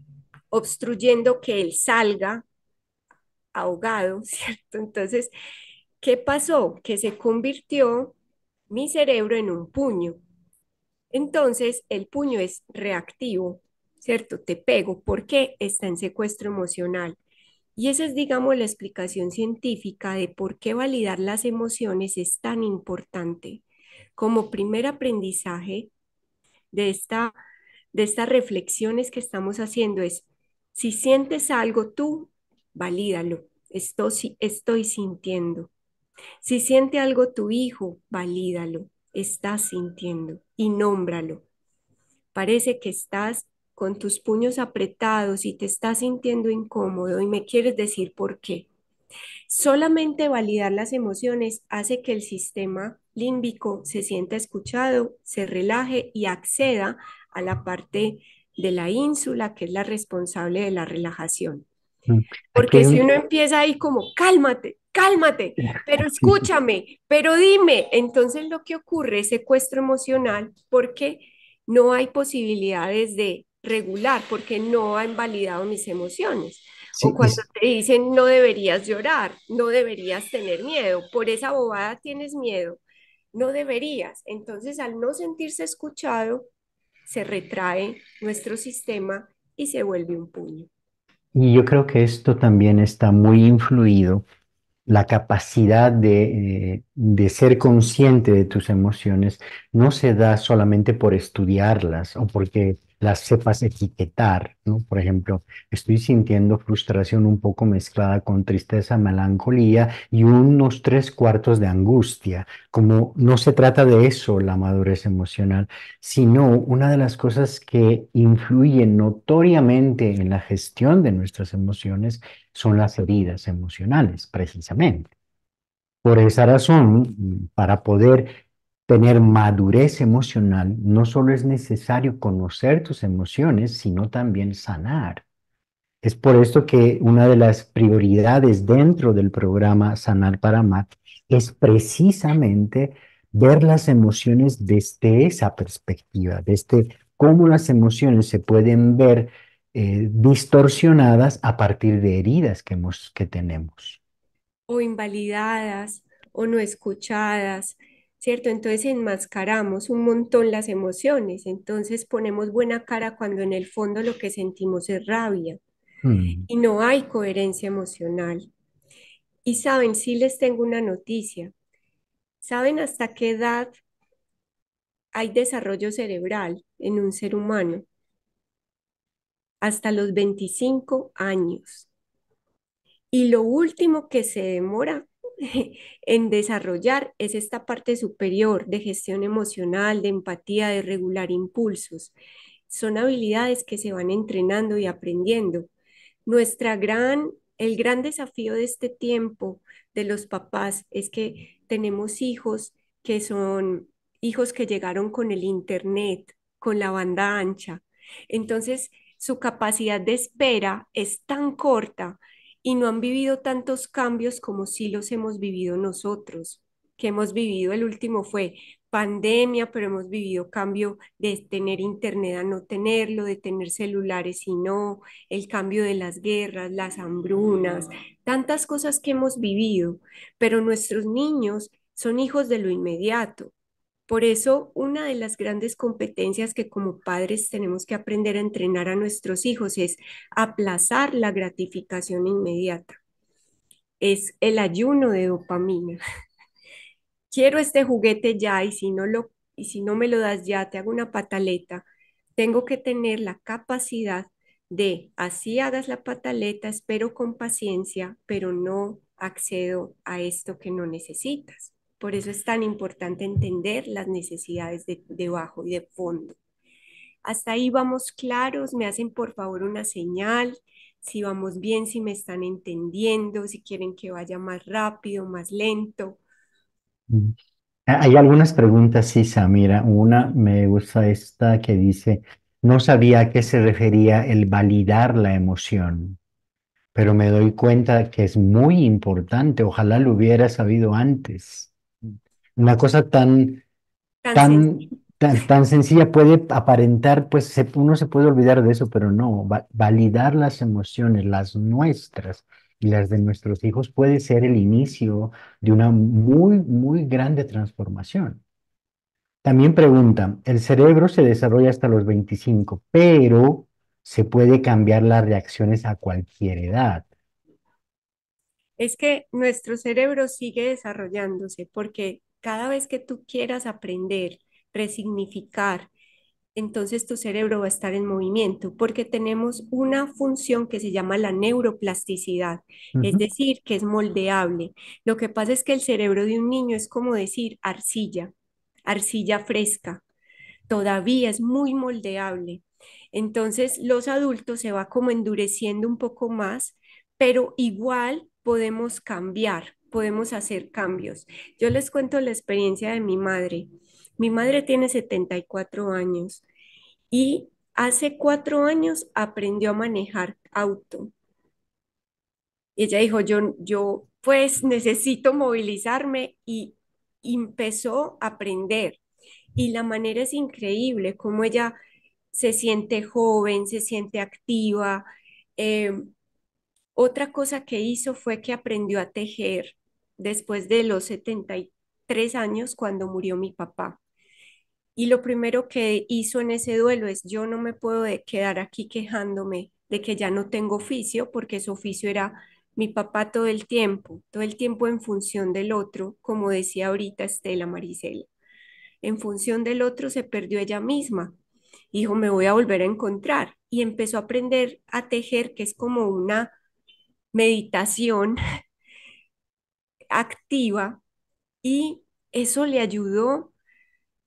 obstruyendo que él salga ahogado, ¿cierto? Entonces, ¿qué pasó? Que se convirtió mi cerebro en un puño. Entonces, el puño es reactivo, ¿cierto? Te pego. ¿Por qué? Está en secuestro emocional. Y esa es, digamos, la explicación científica de por qué validar las emociones es tan importante. Como primer aprendizaje de, esta, de estas reflexiones que estamos haciendo es, si sientes algo tú, valídalo. estoy sintiendo. Si siente algo tu hijo, valídalo. Estás sintiendo y nómbralo. Parece que estás con tus puños apretados y te estás sintiendo incómodo y me quieres decir por qué. Solamente validar las emociones hace que el sistema límbico se sienta escuchado, se relaje y acceda a la parte de la ínsula que es la responsable de la relajación. Mm, porque si uno empieza ahí como, cálmate, cálmate, pero escúchame, pero dime, entonces lo que ocurre es secuestro emocional porque no hay posibilidades de regular porque no ha invalidado mis emociones. o cuando te dicen no deberías llorar, no deberías tener miedo, por esa bobada tienes miedo, no deberías. Entonces al no sentirse escuchado, se retrae nuestro sistema y se vuelve un puño. Y yo creo que esto también está muy influido la capacidad de, eh, de, ser consciente de tus emociones no se da solamente por estudiarlas o porque las sepas etiquetar, ¿no? Por ejemplo, estoy sintiendo frustración un poco mezclada con tristeza, melancolía y unos tres cuartos de angustia. Como no se trata de eso la madurez emocional, sino una de las cosas que influyen notoriamente en la gestión de nuestras emociones son las heridas emocionales, precisamente. Por esa razón, para poder tener madurez emocional, no solo es necesario conocer tus emociones, sino también sanar. Es por esto que una de las prioridades dentro del programa Sanar para Amar es precisamente ver las emociones desde esa perspectiva, desde cómo las emociones se pueden ver eh, distorsionadas a partir de heridas que, hemos, que tenemos. O invalidadas o no escuchadas ¿cierto? Entonces enmascaramos un montón las emociones, entonces ponemos buena cara cuando en el fondo lo que sentimos es rabia mm. y no hay coherencia emocional. Y saben, sí les tengo una noticia. ¿Saben hasta qué edad hay desarrollo cerebral en un ser humano? Hasta los 25 años. Y lo último que se demora en desarrollar es esta parte superior de gestión emocional, de empatía, de regular impulsos. Son habilidades que se van entrenando y aprendiendo. Nuestra gran, el gran desafío de este tiempo de los papás es que tenemos hijos que son hijos que llegaron con el internet, con la banda ancha. Entonces, su capacidad de espera es tan corta y no han vivido tantos cambios como sí los hemos vivido nosotros, que hemos vivido, el último fue pandemia, pero hemos vivido cambio de tener internet a no tenerlo, de tener celulares y no, el cambio de las guerras, las hambrunas, ah. tantas cosas que hemos vivido, pero nuestros niños son hijos de lo inmediato, por eso, una de las grandes competencias que como padres tenemos que aprender a entrenar a nuestros hijos es aplazar la gratificación inmediata. Es el ayuno de dopamina. Quiero este juguete ya y si no lo y si no me lo das ya te hago una pataleta. Tengo que tener la capacidad de así hagas la pataleta, espero con paciencia, pero no accedo a esto que no necesitas. Por eso es tan importante entender las necesidades de, debajo y de fondo. Hasta ahí vamos claros, me hacen por favor una señal, si vamos bien, si me están entendiendo, si quieren que vaya más rápido, más lento. Mm. Hay algunas preguntas, sí, Mira, una me gusta esta que dice, no sabía a qué se refería el validar la emoción, pero me doy cuenta que es muy importante. Ojalá lo hubiera sabido antes una cosa tan, tan, tan, sencilla puede aparentar, pues uno se puede olvidar de eso, pero no, validar las emociones, las nuestras y las de nuestros hijos puede ser el inicio de una muy, muy grande transformación. También pregunta, el cerebro se desarrolla hasta los 25, pero se puede cambiar las reacciones a cualquier edad. Es que nuestro cerebro sigue desarrollándose porque cada vez que tú quieras aprender, resignificar, entonces tu cerebro va a estar en movimiento porque tenemos una función que se llama la neuroplasticidad, es decir, que es moldeable. Lo que pasa es que el cerebro de un niño es como decir arcilla, arcilla fresca, todavía es muy moldeable. Entonces los adultos se va como endureciendo un poco más, pero igual podemos cambiar, podemos hacer cambios. Yo les cuento la experiencia de mi madre. Mi madre tiene 74 años y hace cuatro años aprendió a manejar auto. Ella dijo, yo, yo pues necesito movilizarme y empezó a aprender. Y la manera es increíble, como ella se siente joven, se siente activa. Em, otra cosa que hizo fue que aprendió a tejer después de los 73 años cuando murió mi papá. Y lo primero que hizo en ese duelo es, yo no me puedo quedar aquí quejándome de que ya no tengo oficio, porque su oficio era mi papá todo el tiempo, todo el tiempo en función del otro, como decía ahorita Estela Maricela. En función del otro se perdió ella misma. Dijo, me voy a volver a encontrar. Y empezó a aprender a tejer, que es como una meditación activa y eso le ayudó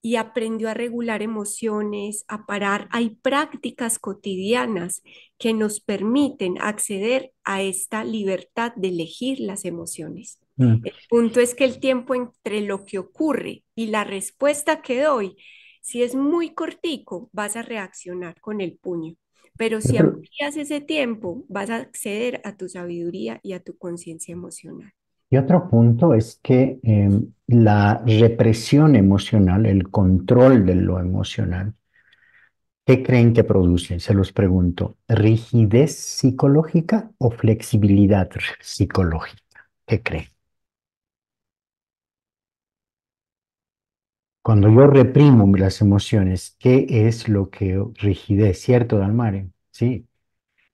y aprendió a regular emociones, a parar. Hay prácticas cotidianas que nos permiten acceder a esta libertad de elegir las emociones. Mm. El punto es que el tiempo entre lo que ocurre y la respuesta que doy, si es muy cortico, vas a reaccionar con el puño. Pero si amplias ese tiempo, vas a acceder a tu sabiduría y a tu conciencia emocional. Y otro punto es que em, la represión emocional, el control de lo emocional, ¿qué creen que produce? Se los pregunto, ¿rigidez psicológica o flexibilidad psicológica? ¿Qué creen? Cuando yo reprimo las emociones, ¿qué es lo que rigidez? ¿Cierto, Dalmare? Sí.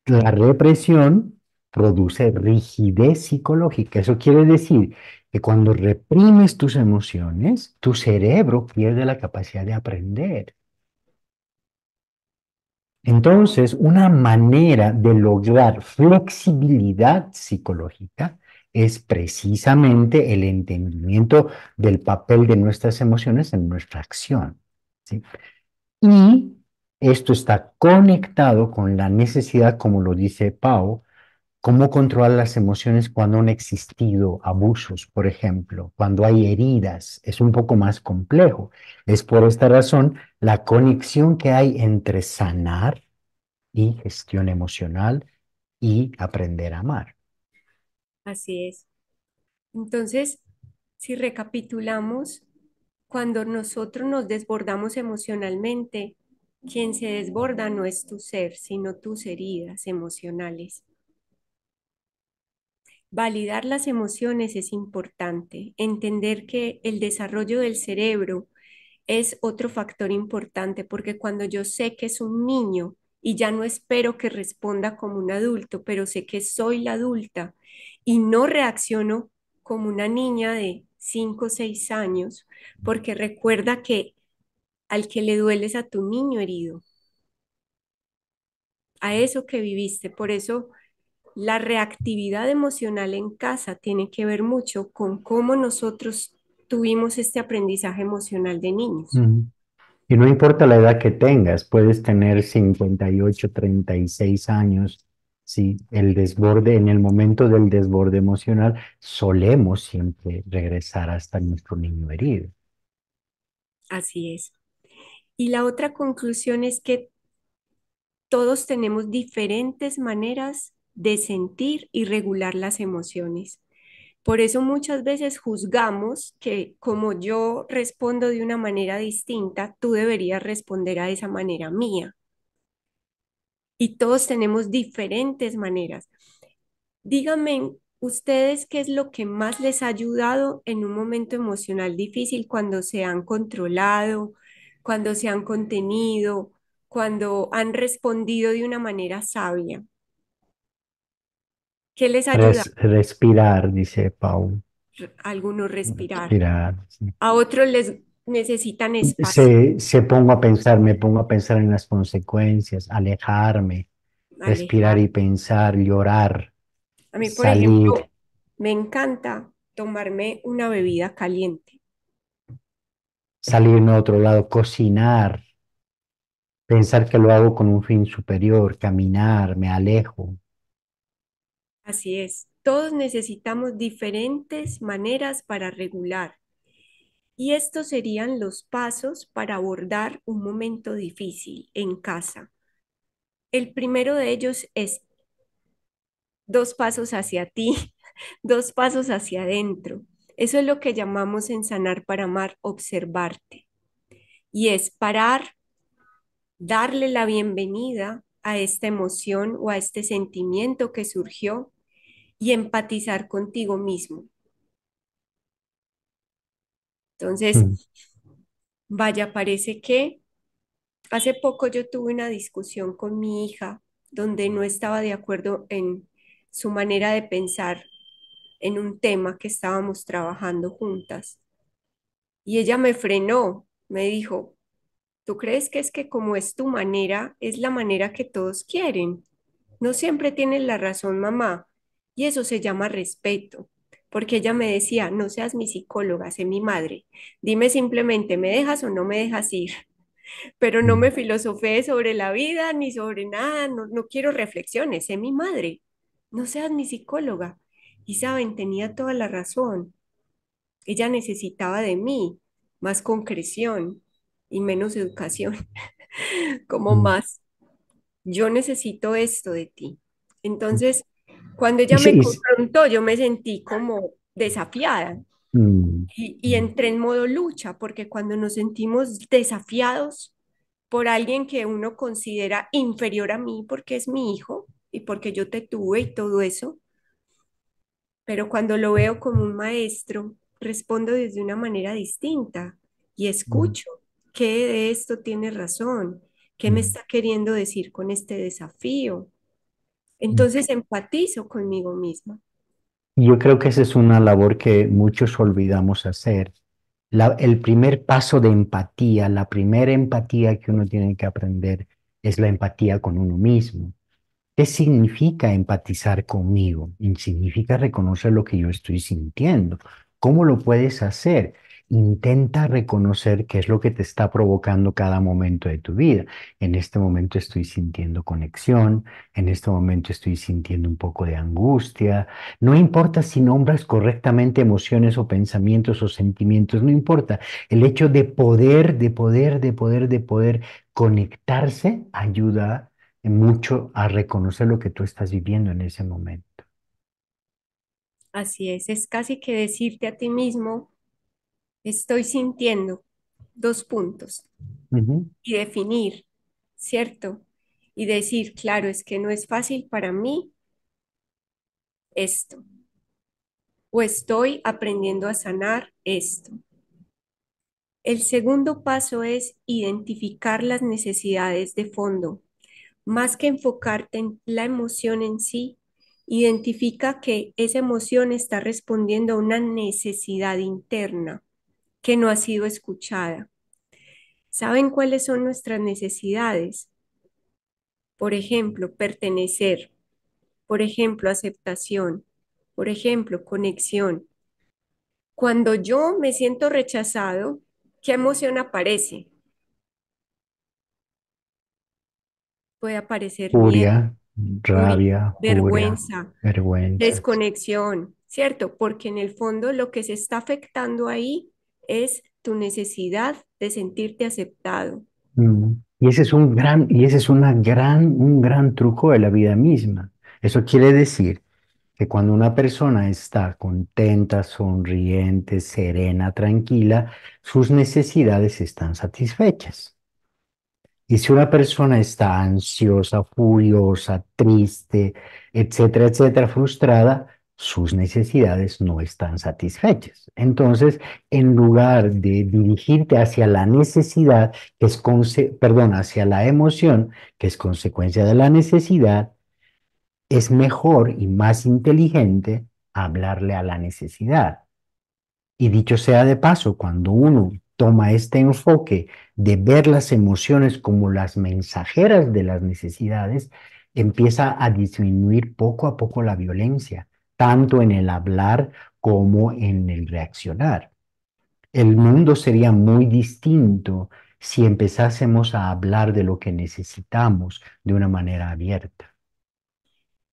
La represión produce rigidez psicológica. Eso quiere decir que cuando reprimes tus emociones, tu cerebro pierde la capacidad de aprender. Entonces, una manera de lograr flexibilidad psicológica es precisamente el entendimiento del papel de nuestras emociones en nuestra acción. Y esto está conectado con la necesidad, como lo dice Pau, cómo controlar las emociones cuando han existido abusos, por ejemplo, cuando hay heridas, es un poco más complejo. Es por esta razón la conexión que hay entre sanar y gestión emocional y aprender a amar. Así es. Entonces, si recapitulamos, cuando nosotros nos desbordamos emocionalmente, quien se desborda no es tu ser, sino tus heridas emocionales. Validar las emociones es importante, entender que el desarrollo del cerebro es otro factor importante, porque cuando yo sé que es un niño y ya no espero que responda como un adulto, pero sé que soy la adulta y no reacciono como una niña de 5 o 6 años, porque recuerda que al que le dueles a tu niño herido, a eso que viviste, por eso la reactividad emocional en casa tiene que ver mucho con cómo nosotros tuvimos este aprendizaje emocional de niños. Y no importa la edad que tengas, puedes tener 58, 36 años. si el desborde, en el momento del desborde emocional, solemos siempre regresar hasta nuestro niño herido. Así es. Y la otra conclusión es que todos tenemos diferentes maneras de sentir y regular las emociones. Por eso muchas veces juzgamos que como yo respondo de una manera distinta, tú deberías responder a esa manera mía. Y todos tenemos diferentes maneras. Díganme ustedes qué es lo que más les ha ayudado en un momento emocional difícil cuando se han controlado, cuando se han contenido, cuando han respondido de una manera sabia. ¿Qué les ayuda? respirar, dice Paul. Algunos respirar. A otros les necesitan espacio. Se, pongo a pensar, me pongo a pensar en las consecuencias, alejarme, respirar y pensar, llorar. A mí, por ejemplo, me encanta tomarme una bebida caliente. salir a otro lado, cocinar, pensar que lo hago con un fin superior, caminar, me alejo. Así es, todos necesitamos diferentes maneras para regular. Y estos serían los pasos para abordar un momento difícil en casa. El primero de ellos es dos pasos hacia ti, dos pasos hacia adentro. Eso es lo que llamamos en sanar para amar, observarte. Y es parar, darle la bienvenida a esta emoción o a este sentimiento que surgió y empatizar contigo mismo. Entonces, mm. vaya, parece que hace poco yo tuve una discusión con mi hija donde no estaba de acuerdo en su manera de pensar en un tema que estábamos trabajando juntas. Y ella me frenó, me dijo, ¿tú crees que es que como es tu manera, es la manera que todos quieren? No siempre tienes la razón, mamá. Y eso se llama respeto, porque ella me decía, no seas mi psicóloga, sé mi madre, dime simplemente, ¿me dejas o no me dejas ir? Pero no me mm. filosofé sobre la vida ni sobre nada, no, quiero reflexiones, sé mi madre, no seas mi psicóloga. Y saben, tenía toda la razón. Ella necesitaba de mí más concreción y menos educación, como mm. más, yo necesito esto de ti. Entonces, cuando ella me confrontó, yo me sentí como desafiada. Mm. Y, entré en modo lucha, porque cuando nos sentimos desafiados por alguien que uno considera inferior a mí porque es mi hijo y porque yo te tuve y todo eso, pero cuando lo veo como un maestro, respondo desde una manera distinta y escucho mm. que de esto tiene razón, qué me mm. está queriendo decir con este desafío, entonces empatizo conmigo misma. Yo creo que esa es una labor que muchos olvidamos hacer. el primer paso de empatía, la primera empatía que uno tiene que aprender es la empatía con uno mismo. ¿Qué significa empatizar conmigo? significa reconocer lo que yo estoy sintiendo. ¿Cómo lo puedes hacer? Intenta reconocer qué es lo que te está provocando cada momento de tu vida. En este momento estoy sintiendo conexión, en este momento estoy sintiendo un poco de angustia. No importa si nombras correctamente emociones o pensamientos o sentimientos, no importa. El hecho de poder, de poder, de poder, de poder conectarse ayuda mucho a reconocer lo que tú estás viviendo en ese momento. Así es, es casi que decirte a ti mismo, estoy sintiendo, dos puntos, y definir, ¿cierto? Y decir, claro, es que no es fácil para mí esto, o estoy aprendiendo a sanar esto. El segundo paso es identificar las necesidades de fondo. Más que enfocarte en la emoción en sí, identifica que esa emoción está respondiendo a una necesidad interna que no ha sido escuchada. ¿Saben cuáles son nuestras necesidades? Por ejemplo, pertenecer, por ejemplo, aceptación, por ejemplo, conexión. Cuando yo me siento rechazado, ¿qué emoción aparece? Puede aparecer furia, rabia, vergüenza, vergüenza, desconexión, ¿cierto? Porque en el fondo lo que se está afectando ahí es tu necesidad de sentirte aceptado. Mm. Y ese es un gran, y ese es una gran, un gran truco de la vida misma. Eso quiere decir que cuando una persona está contenta, sonriente, serena, tranquila, sus necesidades están satisfechas. Y si una persona está ansiosa, furiosa, triste, etcétera, etcétera, frustrada, sus necesidades no están satisfechas. Entonces, en lugar de dirigirte hacia la necesidad, que es perdón, hacia la emoción, que es consecuencia de la necesidad, es mejor y más inteligente hablarle a la necesidad. Y dicho sea de paso, cuando uno toma este enfoque de ver las emociones como las mensajeras de las necesidades, empieza a disminuir poco a poco la violencia tanto en el hablar como en el reaccionar. El mundo sería muy distinto si empezásemos a hablar de lo que necesitamos de una manera abierta.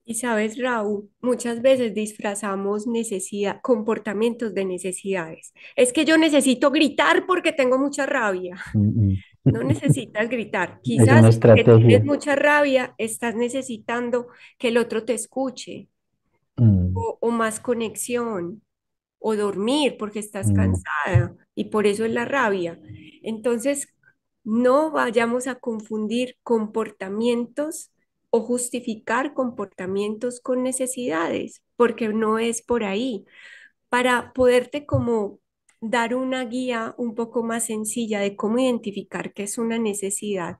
Y sabes, Raúl, muchas veces disfrazamos necesidad, comportamientos de necesidades. Es que yo necesito gritar porque tengo mucha rabia. No necesitas gritar. Quizás tienes mucha rabia, estás necesitando que el otro te escuche, Mm. o, más conexión, o dormir porque estás mm. cansada y por eso es la rabia. Entonces, no vayamos a confundir comportamientos o justificar comportamientos con necesidades, porque no es por ahí. Para poderte como dar una guía un poco más sencilla de cómo identificar que es una necesidad,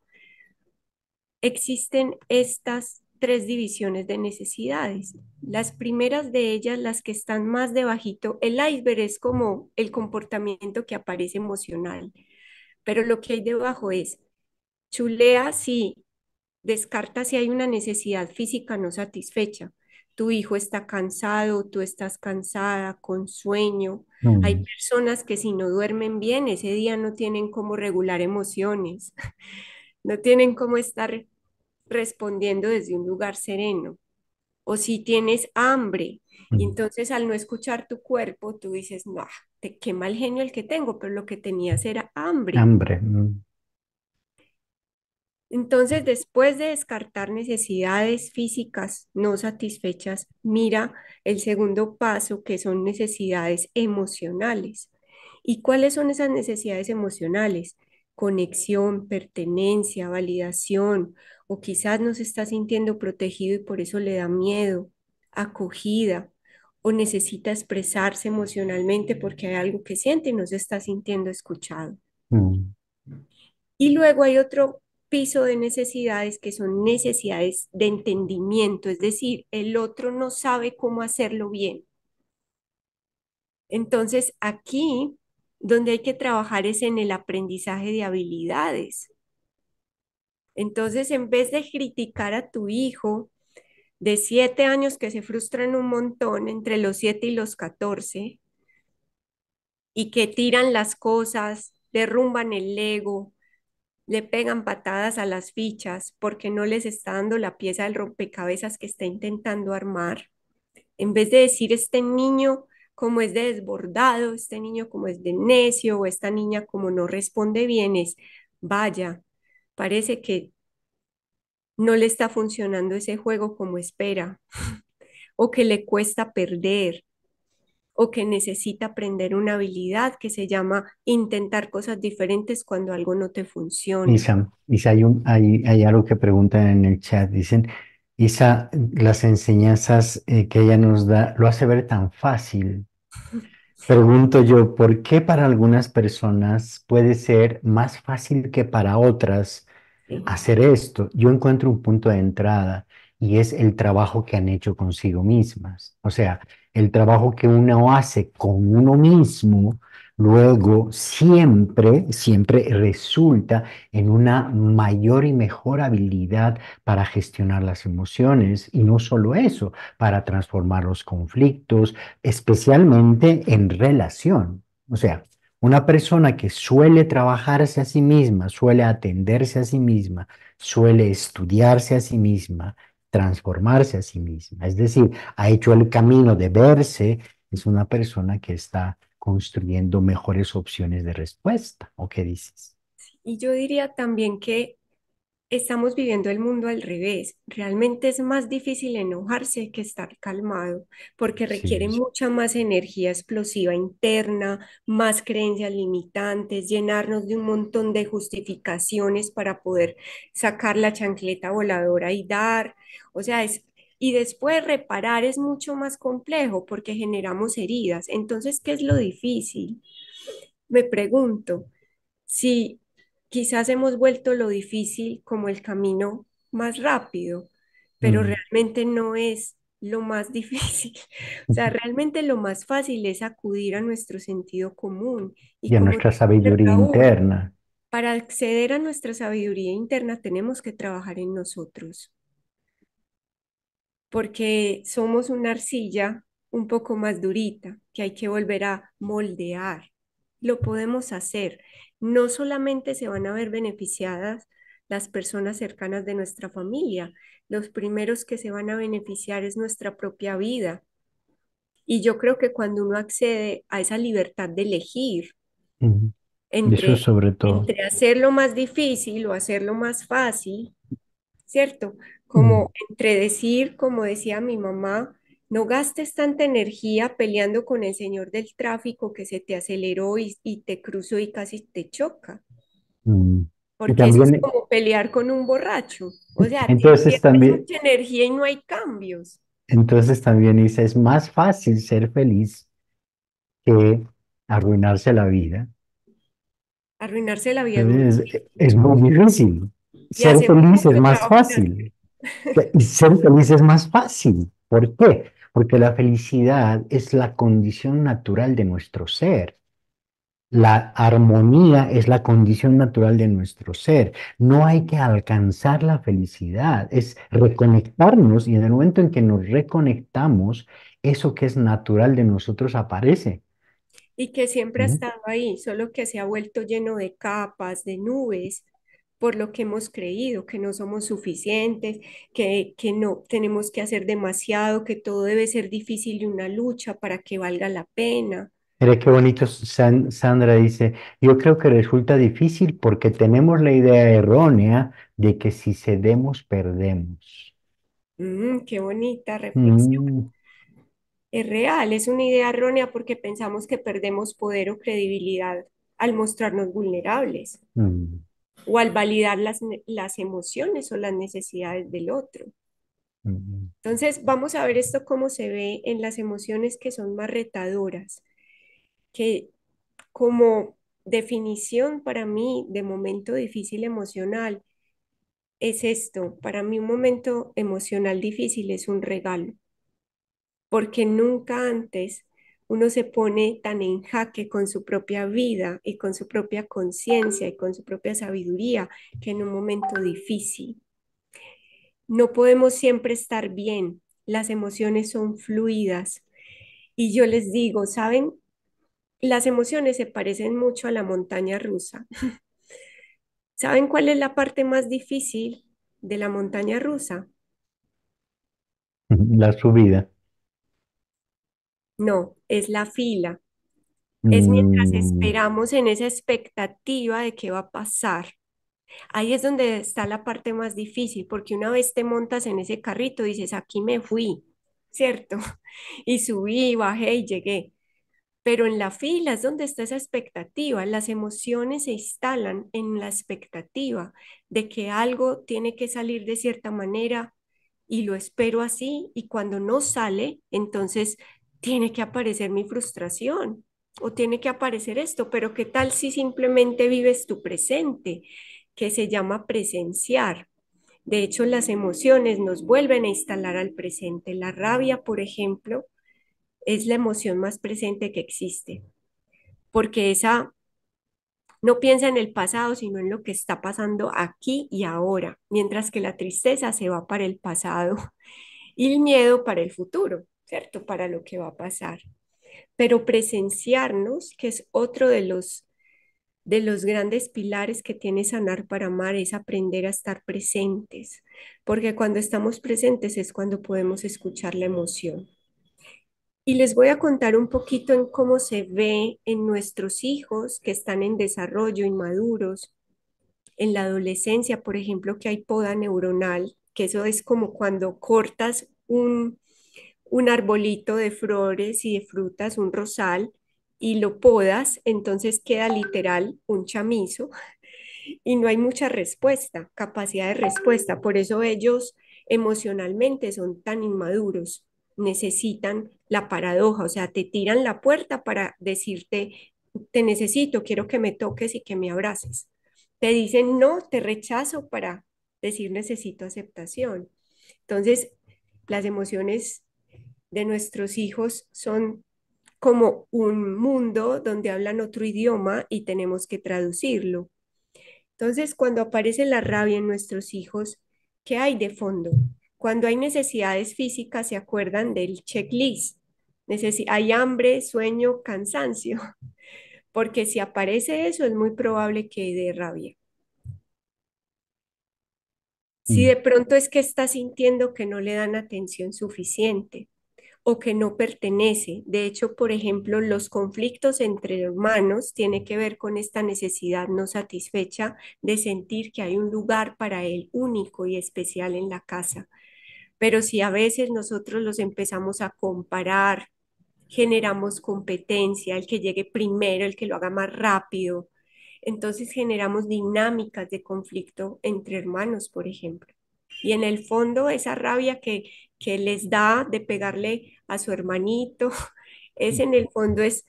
existen estas tres divisiones de necesidades. Las primeras de ellas, las que están más debajito, el iceberg es como el comportamiento que aparece emocional, pero lo que hay debajo es chulea si descarta si hay una necesidad física no satisfecha. Tu hijo está cansado, tú estás cansada, con sueño. Mm. Hay personas que si no duermen bien, ese día no tienen cómo regular emociones, no tienen cómo estar respondiendo desde un lugar sereno. O si tienes hambre, y entonces al no escuchar tu cuerpo, tú dices, no, te, qué mal genio el que tengo, pero lo que tenías era hambre. Hambre. Mm. Entonces, después de descartar necesidades físicas no satisfechas, mira el segundo paso, que son necesidades emocionales. ¿Y cuáles son esas necesidades emocionales? conexión, pertenencia, validación, o quizás no se está sintiendo protegido y por eso le da miedo, acogida, o necesita expresarse emocionalmente porque hay algo que siente y no se está sintiendo escuchado. Mm. Y luego hay otro piso de necesidades que son necesidades de entendimiento, es decir, el otro no sabe cómo hacerlo bien. Entonces aquí donde hay que trabajar es en el aprendizaje de habilidades. Entonces, en vez de criticar a tu hijo de siete años que se frustran un montón entre los siete y los catorce, y que tiran las cosas, derrumban el Lego, le pegan patadas a las fichas porque no les está dando la pieza del rompecabezas que está intentando armar. En vez de decir, este niño como es de desbordado, este niño como es de necio o esta niña como no responde bien, es, vaya, parece que no le está funcionando ese juego como espera, o que le cuesta perder, o que necesita aprender una habilidad que se llama intentar cosas diferentes cuando algo no te funciona. Isa, hay, hay, algo que preguntan en el chat, dicen, Isa, las enseñanzas eh, que ella nos da, lo hace ver tan fácil, Pregunto yo, ¿por qué para algunas personas puede ser más fácil que para otras hacer esto? Yo encuentro un punto de entrada y es el trabajo que han hecho consigo mismas. O sea, el trabajo que uno hace con uno mismo luego siempre, siempre resulta en una mayor y mejor habilidad para gestionar las emociones y no solo eso, para transformar los conflictos, especialmente en relación. O sea, una persona que suele trabajarse a sí misma, suele atenderse a sí misma, suele estudiarse a sí misma, transformarse a sí misma, es decir, ha hecho el camino de verse, es una persona que está construyendo mejores opciones de respuesta. ¿O qué dices? Y yo diría también que estamos viviendo el mundo al revés. Realmente es más difícil enojarse que estar calmado, porque requiere mucha más energía explosiva interna, más creencias limitantes, llenarnos de un montón de justificaciones para poder sacar la chancleta voladora y dar. O sea, es y después reparar es mucho más complejo porque generamos heridas. Entonces, ¿qué es lo difícil? Me pregunto si quizás hemos vuelto lo difícil como el camino más rápido, pero realmente no es lo más difícil. O sea, realmente lo más fácil es acudir a nuestro sentido común y a nuestra sabiduría interna. Para acceder a nuestra sabiduría interna tenemos que trabajar en nosotros porque somos una arcilla un poco más durita que hay que volver a moldear. Lo podemos hacer. No solamente se van a ver beneficiadas las personas cercanas de nuestra familia, los primeros que se van a beneficiar es nuestra propia vida. Y yo creo que cuando uno accede a esa libertad de elegir, entre, sobre todo. entre hacerlo más difícil o hacerlo más fácil, ¿cierto? como entre decir, como decía mi mamá, no gastes tanta energía peleando con el señor del tráfico que se te aceleró y, te cruzó y casi te choca. Mm. Porque es e como pelear con un borracho. O sea, entonces mucha energía y no hay cambios. Entonces también dice, es más fácil ser feliz que arruinarse la vida. Arruinarse la vida. es, es, muy difícil. Ser feliz es más fácil. Ser feliz es más fácil. ¿Por qué? Porque la felicidad es la condición natural de nuestro ser. La armonía es la condición natural de nuestro ser. No hay que alcanzar la felicidad, es reconectarnos y en el momento en que nos reconectamos, eso que es natural de nosotros aparece. Y que siempre ha estado ahí, solo que se ha vuelto lleno de capas, de nubes, por lo que hemos creído, que no somos suficientes, que, que no tenemos que hacer demasiado, que todo debe ser difícil y una lucha para que valga la pena. Mira qué bonito, Sandra dice, yo creo que resulta difícil porque tenemos la idea errónea de que si cedemos, perdemos. Mm, qué bonita reflexión. Mm. Es real, es una idea errónea porque pensamos que perdemos poder o credibilidad al mostrarnos vulnerables. Mm o al validar las, las emociones o las necesidades del otro. Entonces, vamos a ver esto cómo se ve en las emociones que son más retadoras, que como definición para mí de momento difícil emocional es esto. Para mí un momento emocional difícil es un regalo, porque nunca antes uno se pone tan en jaque con su propia vida y con su propia conciencia y con su propia sabiduría que en un momento difícil. No podemos siempre estar bien, las emociones son fluidas. Y yo les digo, ¿saben? Las emociones se parecen mucho a la montaña rusa. ¿Saben cuál es la parte más difícil de la montaña rusa? La subida. No, es la fila. Es mientras mm. esperamos en esa expectativa de qué va a pasar. Ahí es donde está la parte más difícil, porque una vez te montas en ese carrito, dices, aquí me fui, ¿cierto? Y subí, bajé y llegué. Pero en la fila es donde está esa expectativa. Las emociones se instalan en la expectativa de que algo tiene que salir de cierta manera y lo espero así. Y cuando no sale, entonces tiene que aparecer mi frustración o tiene que aparecer esto, pero ¿qué tal si simplemente vives tu presente, que se llama presenciar? De hecho, las emociones nos vuelven a instalar al presente. La rabia, por ejemplo, es la emoción más presente que existe, porque esa no piensa en el pasado, sino en lo que está pasando aquí y ahora, mientras que la tristeza se va para el pasado y el miedo para el futuro. ¿cierto? Para lo que va a pasar. Pero presenciarnos, que es otro de los de los grandes pilares que tiene sanar para amar es aprender a estar presentes, porque cuando estamos presentes es cuando podemos escuchar la emoción. Y les voy a contar un poquito en cómo se ve en nuestros hijos que están en desarrollo, inmaduros, en la adolescencia, por ejemplo, que hay poda neuronal, que eso es como cuando cortas un, un arbolito de flores y de frutas, un rosal, y lo podas, entonces queda literal un chamizo y no hay mucha respuesta, capacidad de respuesta. Por eso ellos emocionalmente son tan inmaduros, necesitan la paradoja, o sea, te tiran la puerta para decirte, te necesito, quiero que me toques y que me abraces. Te dicen, no, te rechazo para decir necesito aceptación. Entonces, las emociones de nuestros hijos son como un mundo donde hablan otro idioma y tenemos que traducirlo. Entonces, cuando aparece la rabia en nuestros hijos, ¿qué hay de fondo? Cuando hay necesidades físicas, se acuerdan del checklist. hay hambre, sueño, cansancio, porque si aparece eso, es muy probable que dé rabia. Si mm. de pronto es que está sintiendo que no le dan atención suficiente, o que no pertenece. De hecho, por ejemplo, los conflictos entre hermanos tiene que ver con esta necesidad no satisfecha de sentir que hay un lugar para él único y especial en la casa. Pero si a veces nosotros los empezamos a comparar, generamos competencia, el que llegue primero, el que lo haga más rápido, entonces generamos dinámicas de conflicto entre hermanos, por ejemplo y en el fondo esa rabia que, que les da de pegarle a su hermanito, es en el fondo es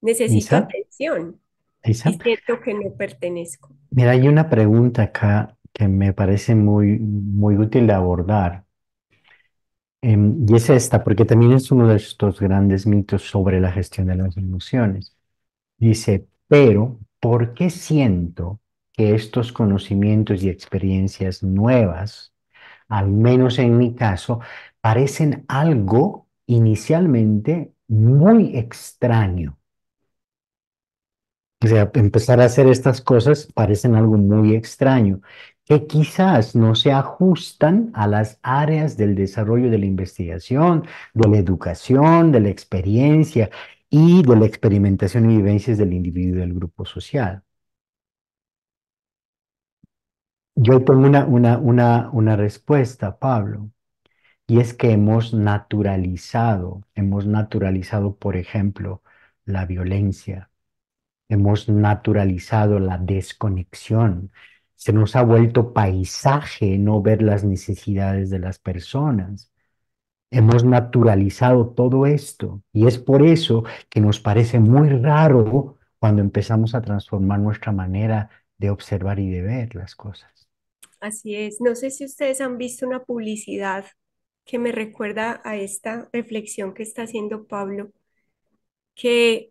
necesito atención. Es Y siento que no pertenezco. Mira, hay una pregunta acá que me parece muy, muy útil de abordar. Em, y es esta, porque también es uno de estos grandes mitos sobre la gestión de las emociones. Dice, pero, ¿por qué siento estos conocimientos y experiencias nuevas, al menos en mi caso, parecen algo inicialmente muy extraño. O sea, empezar a hacer estas cosas parecen algo muy extraño, que quizás no se ajustan a las áreas del desarrollo de la investigación, de la educación, de la experiencia y de la experimentación y vivencias del individuo y del grupo social yo pongo una, una respuesta, Pablo, y es que hemos naturalizado, hemos naturalizado, por ejemplo, la violencia, hemos naturalizado la desconexión, se nos ha vuelto paisaje no ver las necesidades de las personas. Hemos naturalizado todo esto y es por eso que nos parece muy raro cuando empezamos a transformar nuestra manera de observar y de ver las cosas. Así es. No sé si ustedes han visto una publicidad que me recuerda a esta reflexión que está haciendo Pablo, que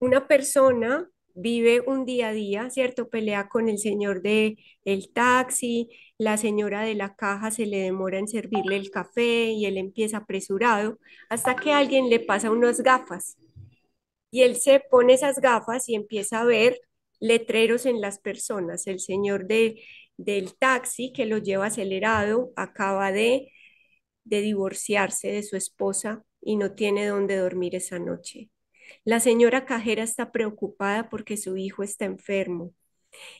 una persona vive un día a día, ¿cierto? Pelea con el señor de el taxi, la señora de la caja se le demora en servirle el café y él empieza apresurado hasta que alguien le pasa unas gafas. Y él se pone esas gafas y empieza a ver letreros en las personas, el señor de del taxi que lo lleva acelerado, acaba de, de divorciarse de su esposa y no tiene dónde dormir esa noche. La señora cajera está preocupada porque su hijo está enfermo.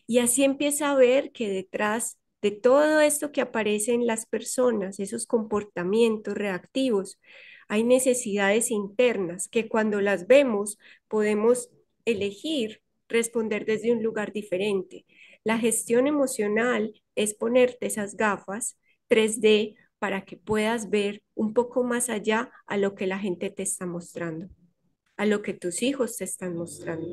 Y así empieza a ver que detrás de todo esto que aparece en las personas, esos comportamientos reactivos, hay necesidades internas que cuando las vemos podemos elegir responder desde un lugar diferente, la gestión emocional es ponerte esas gafas 3D para que puedas ver un poco más allá a lo que la gente te está mostrando, a lo que tus hijos te están mostrando.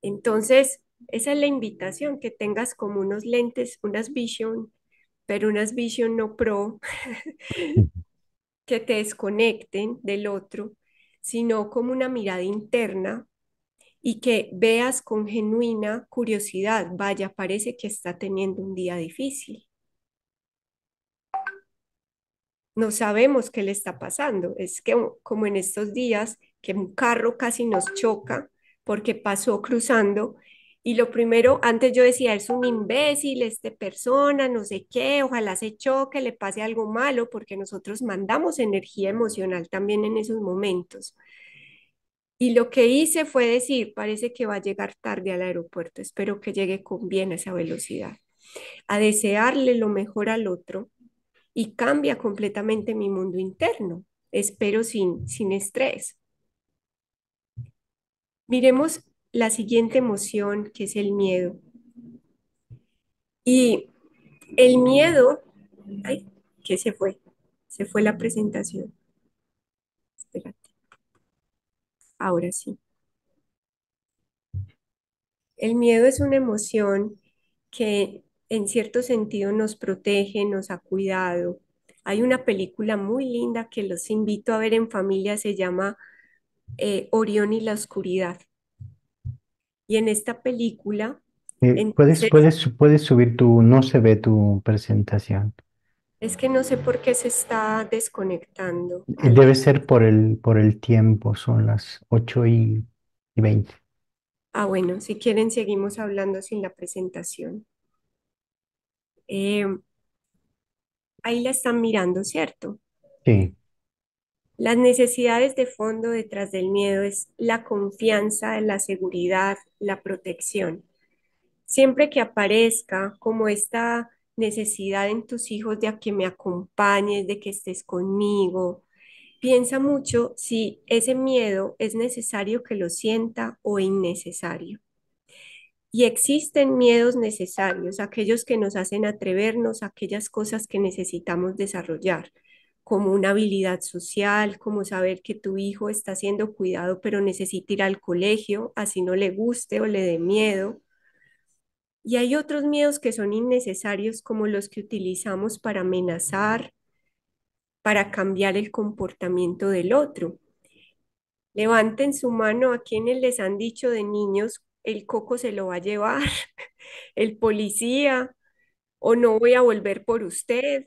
Entonces, esa es la invitación, que tengas como unos lentes, unas vision, pero unas vision no pro, que te desconecten del otro, sino como una mirada interna y que veas con genuina curiosidad, vaya, parece que está teniendo un día difícil. No sabemos qué le está pasando. Es que como en estos días que un carro casi nos choca porque pasó cruzando y lo primero, antes yo decía, es un imbécil, este persona, no sé qué, ojalá se choque, le pase algo malo, porque nosotros mandamos energía emocional también en esos momentos. Y lo que hice fue decir, parece que va a llegar tarde al aeropuerto, espero que llegue con bien a esa velocidad, a desearle lo mejor al otro y cambia completamente mi mundo interno, espero sin, sin estrés. Miremos la siguiente emoción que es el miedo. Y el miedo, ay, que se fue, se fue la presentación. Ahora sí. El miedo es una emoción que en cierto sentido nos protege, nos ha cuidado. Hay una película muy linda que los invito a ver en familia, se llama eh, Orión y la Oscuridad. Y en esta película... Eh, puedes, puedes, puedes subir tu, no se ve tu presentación. Es que no sé por qué se está desconectando. Debe ser por el, por el tiempo, son las 8 y, 20. Ah, bueno, si quieren seguimos hablando sin la presentación. Em, ahí la están mirando, ¿cierto? Sí. Las necesidades de fondo detrás del miedo es la confianza, la seguridad, la protección. Siempre que aparezca como esta necesidad en tus hijos de a que me acompañes, de que estés conmigo. Piensa mucho si ese miedo es necesario que lo sienta o innecesario. Y existen miedos necesarios, aquellos que nos hacen atrevernos, a aquellas cosas que necesitamos desarrollar, como una habilidad social, como saber que tu hijo está siendo cuidado pero necesita ir al colegio, así no le guste o le dé miedo, y hay otros miedos que son innecesarios, como los que utilizamos para amenazar, para cambiar el comportamiento del otro. Levanten su mano a quienes les han dicho de niños, el coco se lo va a llevar, el policía, o no voy a volver por usted,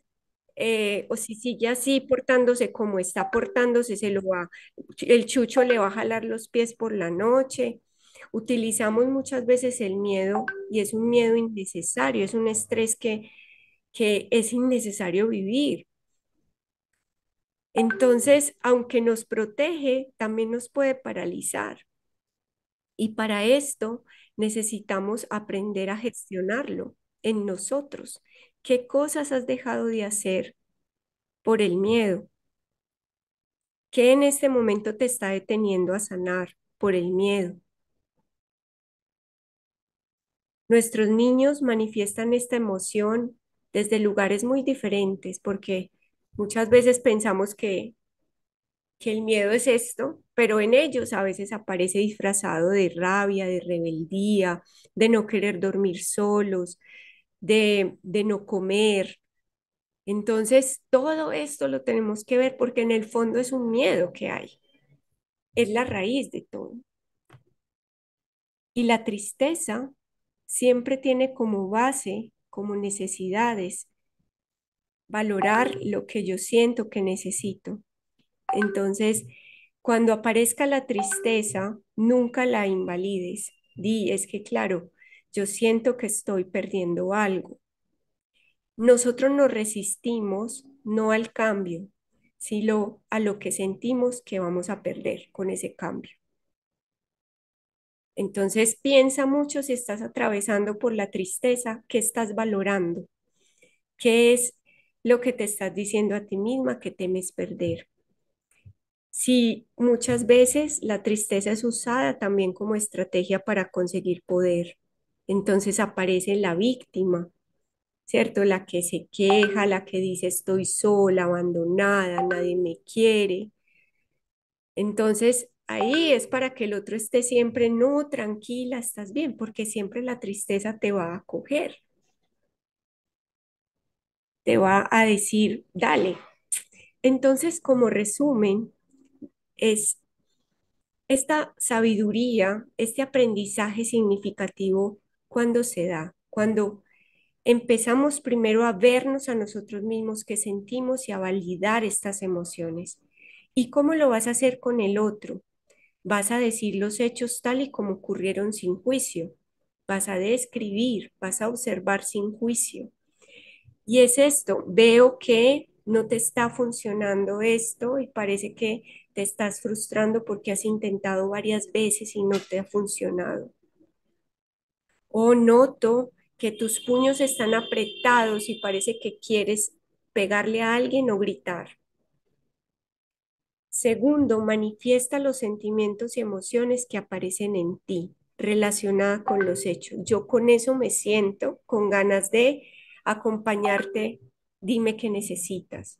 eh, o si sigue así portándose como está portándose, se lo va, el chucho le va a jalar los pies por la noche utilizamos muchas veces el miedo y es un miedo innecesario, es un estrés que, es innecesario vivir. Entonces, aunque nos protege, también nos puede paralizar. Y para esto necesitamos aprender a gestionarlo en nosotros. ¿Qué cosas has dejado de hacer por el miedo? ¿Qué en este momento te está deteniendo a sanar por el miedo? Nuestros niños manifiestan esta emoción desde lugares muy diferentes, porque muchas veces pensamos que, que el miedo es esto, pero en ellos a veces aparece disfrazado de rabia, de rebeldía, de no querer dormir solos, de, de no comer. Entonces, todo esto lo tenemos que ver porque en el fondo es un miedo que hay. Es la raíz de todo. Y la tristeza siempre tiene como base, como necesidades, valorar lo que yo siento que necesito. Entonces, cuando aparezca la tristeza, nunca la invalides. Di, es que claro, yo siento que estoy perdiendo algo. Nosotros nos resistimos no al cambio, sino a lo que sentimos que vamos a perder con ese cambio. Entonces piensa mucho si estás atravesando por la tristeza, qué estás valorando, qué es lo que te estás diciendo a ti misma que temes perder. Si muchas veces la tristeza es usada también como estrategia para conseguir poder, entonces aparece la víctima, ¿cierto? La que se queja, la que dice estoy sola, abandonada, nadie me quiere. Entonces ahí es para que el otro esté siempre, no, tranquila, estás bien, porque siempre la tristeza te va a coger. Te va a decir, dale. Entonces, como resumen, es esta sabiduría, este aprendizaje significativo, cuando se da, cuando empezamos primero a vernos a nosotros mismos que sentimos y a validar estas emociones. ¿Y cómo lo vas a hacer con el otro? vas a decir los hechos tal y como ocurrieron sin juicio, vas a describir, vas a observar sin juicio. Y es esto, veo que no te está funcionando esto y parece que te estás frustrando porque has intentado varias veces y no te ha funcionado. O noto que tus puños están apretados y parece que quieres pegarle a alguien o gritar. Segundo, manifiesta los sentimientos y emociones que aparecen en ti relacionada con los hechos. Yo con eso me siento con ganas de acompañarte. Dime qué necesitas.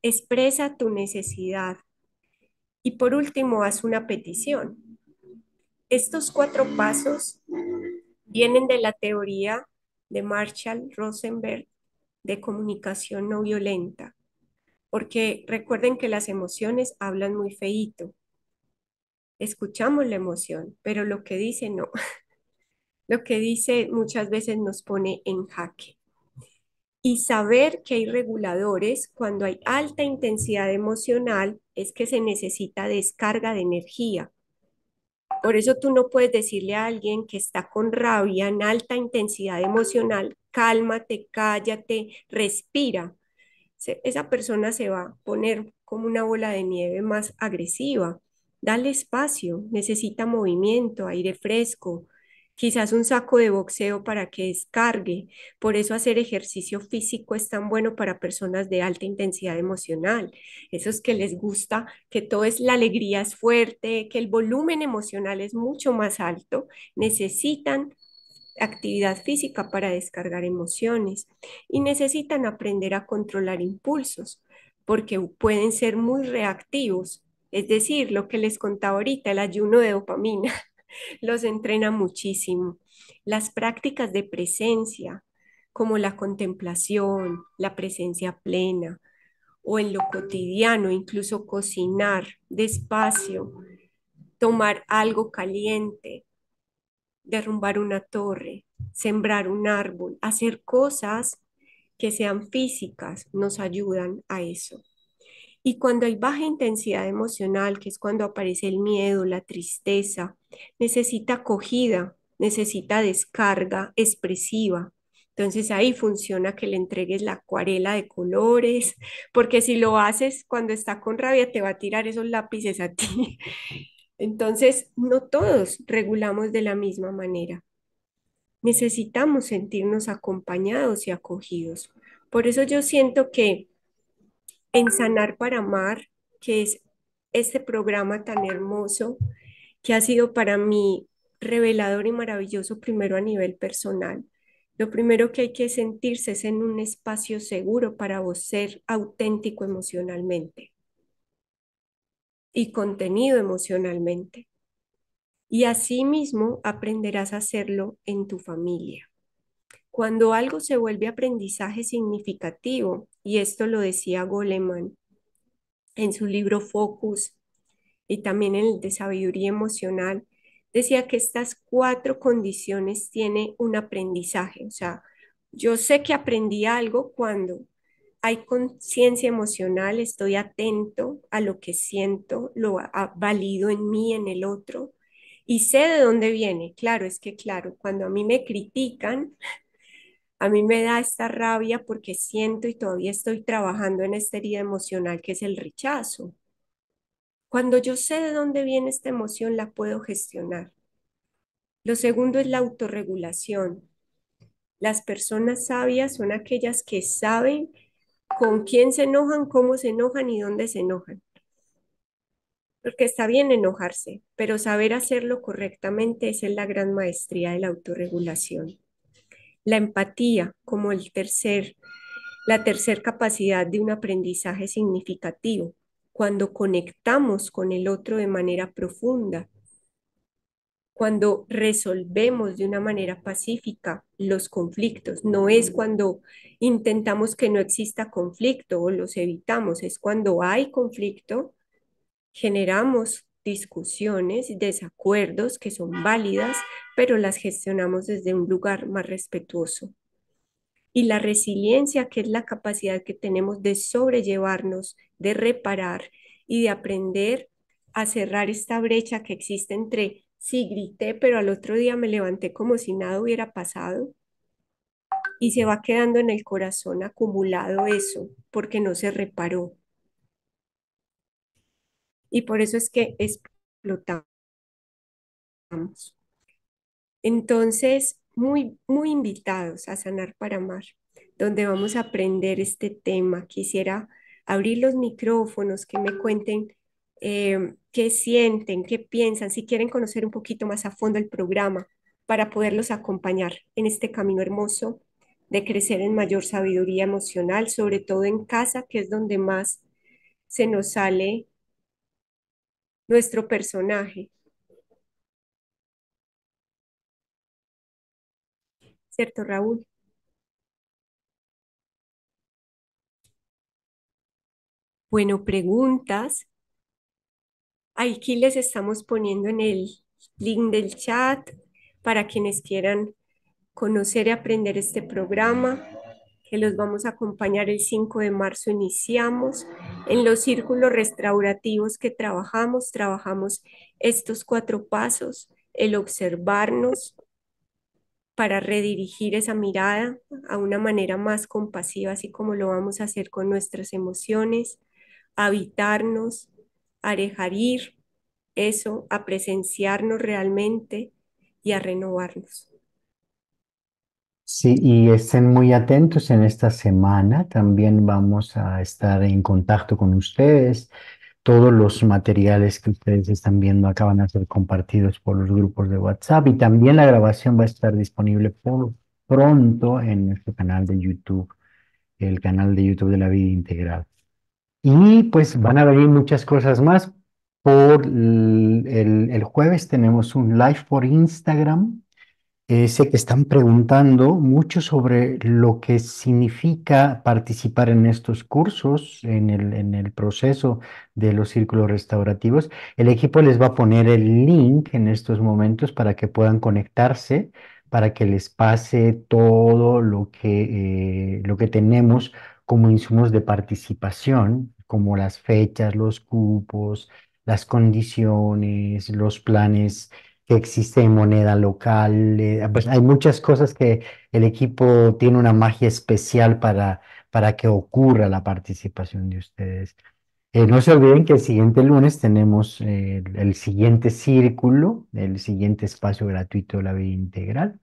Expresa tu necesidad. Y por último, haz una petición. Estos cuatro pasos vienen de la teoría de Marshall Rosenberg de comunicación no violenta porque recuerden que las emociones hablan muy feíto. Escuchamos la emoción, pero lo que dice no. Lo que dice muchas veces nos pone en jaque. Y saber que hay reguladores cuando hay alta intensidad emocional es que se necesita descarga de energía. Por eso tú no puedes decirle a alguien que está con rabia en alta intensidad emocional, cálmate, cállate, respira, esa persona se va a poner como una bola de nieve más agresiva. Dale espacio, necesita movimiento, aire fresco, quizás un saco de boxeo para que descargue. Por eso hacer ejercicio físico es tan bueno para personas de alta intensidad emocional, esos que les gusta que todo es la alegría es fuerte, que el volumen emocional es mucho más alto, necesitan actividad física para descargar emociones y necesitan aprender a controlar impulsos porque pueden ser muy reactivos. Es decir, lo que les contaba ahorita, el ayuno de dopamina, los entrena muchísimo. Las prácticas de presencia, como la contemplación, la presencia plena, o en lo cotidiano, incluso cocinar despacio, tomar algo caliente, derrumbar una torre, sembrar un árbol, hacer cosas que sean físicas nos ayudan a eso. Y cuando hay baja intensidad emocional, que es cuando aparece el miedo, la tristeza, necesita acogida, necesita descarga expresiva. Entonces ahí funciona que le entregues la acuarela de colores, porque si lo haces cuando está con rabia te va a tirar esos lápices a ti entonces, no todos regulamos de la misma manera. Necesitamos sentirnos acompañados y acogidos. Por eso yo siento que en Sanar para Amar, que es este programa tan hermoso, que ha sido para mí revelador y maravilloso primero a nivel personal. Lo primero que hay que sentirse es en un espacio seguro para vos ser auténtico emocionalmente y contenido emocionalmente. Y asimismo aprenderás a hacerlo en tu familia. Cuando algo se vuelve aprendizaje significativo, y esto lo decía Goleman en su libro Focus y también en el de Sabiduría Emocional, decía que estas cuatro condiciones tienen un aprendizaje. O sea, yo sé que aprendí algo cuando hay conciencia emocional, estoy atento a lo que siento, lo valido en mí, en el otro, y sé de dónde viene. Claro, es que claro, cuando a mí me critican, a mí me da esta rabia porque siento y todavía estoy trabajando en esta herida emocional que es el rechazo. Cuando yo sé de dónde viene esta emoción, la puedo gestionar. Lo segundo es la autorregulación. Las personas sabias son aquellas que saben con quién se enojan, cómo se enojan y dónde se enojan. Porque está bien enojarse, pero saber hacerlo correctamente es la gran maestría de la autorregulación. La empatía como el tercer, la tercer capacidad de un aprendizaje significativo, cuando conectamos con el otro de manera profunda cuando resolvemos de una manera pacífica los conflictos, no es cuando intentamos que no exista conflicto o los evitamos, es cuando hay conflicto, generamos discusiones, desacuerdos que son válidas, pero las gestionamos desde un lugar más respetuoso. Y la resiliencia, que es la capacidad que tenemos de sobrellevarnos, de reparar y de aprender a cerrar esta brecha que existe entre Sí, grité, pero al otro día me levanté como si nada hubiera pasado y se va quedando en el corazón acumulado eso, porque no se reparó. Y por eso es que explotamos. Entonces, muy, muy invitados a Sanar para Amar, donde vamos a aprender este tema. Quisiera abrir los micrófonos, que me cuenten eh, qué sienten, qué piensan, si quieren conocer un poquito más a fondo el programa para poderlos acompañar en este camino hermoso de crecer en mayor sabiduría emocional, sobre todo en casa, que es donde más se nos sale nuestro personaje. ¿Cierto, Raúl? Bueno, preguntas. Aquí les estamos poniendo en el link del chat para quienes quieran conocer y aprender este programa que los vamos a acompañar el 5 de marzo iniciamos. En los círculos restaurativos que trabajamos, trabajamos estos cuatro pasos, el observarnos para redirigir esa mirada a una manera más compasiva, así como lo vamos a hacer con nuestras emociones, habitarnos, a dejar ir eso, a presenciarnos realmente y a renovarnos. Sí, y estén muy atentos en esta semana. También vamos a estar en contacto con ustedes. Todos los materiales que ustedes están viendo acaban de ser compartidos por los grupos de WhatsApp y también la grabación va a estar disponible pronto en nuestro canal de YouTube, el canal de YouTube de la vida integral. Y pues van a venir muchas cosas más. Por el, jueves tenemos un live por Instagram. sé que están preguntando mucho sobre lo que significa participar en estos cursos, en el, proceso de los círculos restaurativos. El equipo les va a poner el link en estos momentos para que puedan conectarse, para que les pase todo lo que, eh, lo que tenemos como insumos de participación, como las fechas, los cupos, las condiciones, los planes que existe en moneda local. Eh, pues hay muchas cosas que el equipo tiene una magia especial para, para que ocurra la participación de ustedes. Eh, no se olviden que el siguiente lunes tenemos eh, el siguiente círculo, el siguiente espacio gratuito de la vida integral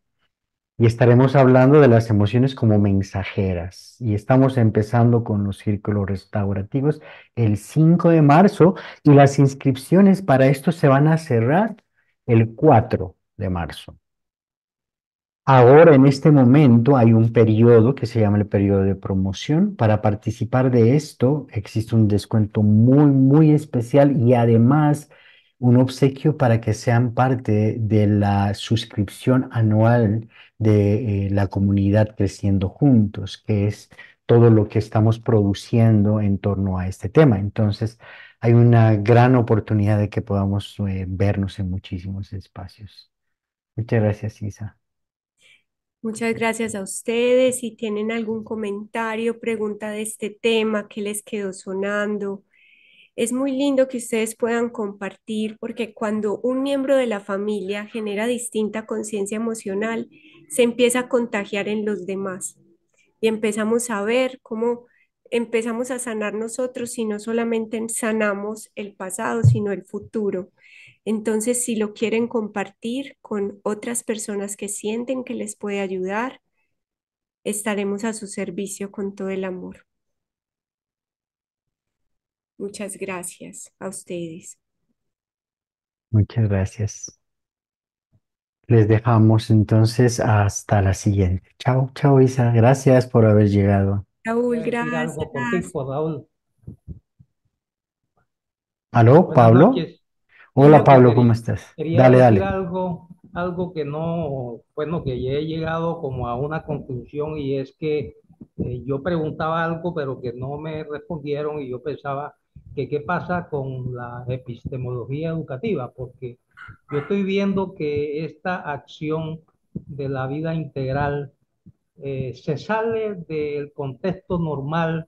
y estaremos hablando de las emociones como mensajeras. Y estamos empezando con los círculos restaurativos el 5 de marzo y las inscripciones para esto se van a cerrar el 4 de marzo. Ahora, en este momento, hay un periodo que se llama el periodo de promoción. Para participar de esto, existe un descuento muy, muy especial y además un obsequio para que sean parte de la suscripción anual de eh, la comunidad Creciendo Juntos, que es todo lo que estamos produciendo en torno a este tema. Entonces, hay una gran oportunidad de que podamos eh, vernos en muchísimos espacios. Muchas gracias, Isa. Muchas gracias a ustedes. Si tienen algún comentario, pregunta de este tema, qué les quedó sonando, es muy lindo que ustedes puedan compartir porque cuando un miembro de la familia genera distinta conciencia emocional, se empieza a contagiar en los demás y empezamos a ver cómo empezamos a sanar nosotros y no solamente sanamos el pasado, sino el futuro. Entonces, si lo quieren compartir con otras personas que sienten que les puede ayudar, estaremos a su servicio con todo el amor. Muchas gracias a ustedes. Muchas gracias. Les dejamos entonces hasta la siguiente. Chao, chao Isa. Gracias por haber llegado. Raúl, gracias. ¿Aló, Pablo? Hola, Pablo, ¿cómo estás? dale, dale. Algo, algo que no, bueno, que ya he llegado como a una conclusión y es que eh, yo preguntaba algo, pero que no me respondieron y yo pensaba que qué pasa con la epistemología educativa, porque yo estoy viendo que esta acción de la vida integral eh, se sale del contexto normal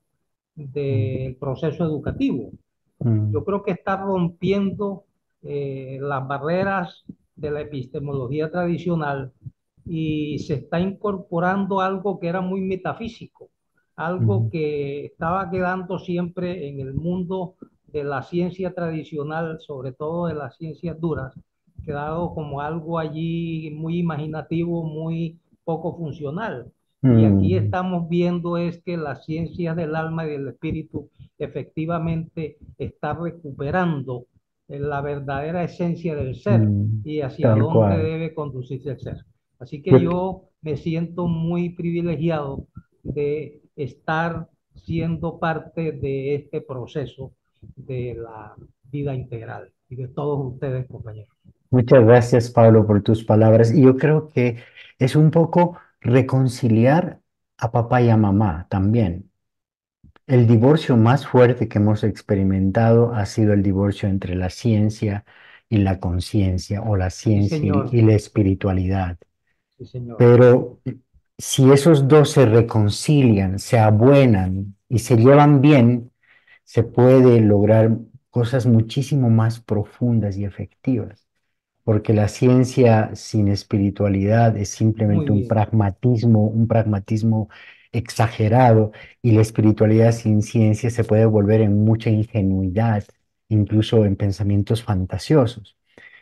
del proceso educativo. Mm. Yo creo que está rompiendo eh, las barreras de la epistemología tradicional y se está incorporando algo que era muy metafísico, algo que estaba quedando siempre en el mundo de la ciencia tradicional, sobre todo de las ciencias duras, quedado como algo allí muy imaginativo, muy poco funcional. Y mm. aquí estamos viendo es que la ciencia del alma y del espíritu efectivamente está recuperando eh, la verdadera esencia del ser mm. y hacia dónde debe conducirse el ser. Así que pues yo me siento muy privilegiado de estar siendo parte de este proceso de la vida integral y de todos ustedes, compañeros. Muchas gracias, Pablo, por tus palabras. Y yo creo que es un poco reconciliar a papá y a mamá también. El divorcio más fuerte que hemos experimentado ha sido el divorcio entre la ciencia y la conciencia, o la ciencia y la espiritualidad. Pero si esos dos se reconcilian, se abuenan y se llevan bien, se puede lograr cosas muchísimo más profundas y efectivas, porque la ciencia sin espiritualidad es simplemente un pragmatismo, un pragmatismo exagerado y la espiritualidad sin ciencia se puede volver en mucha ingenuidad, incluso en pensamientos fantasiosos.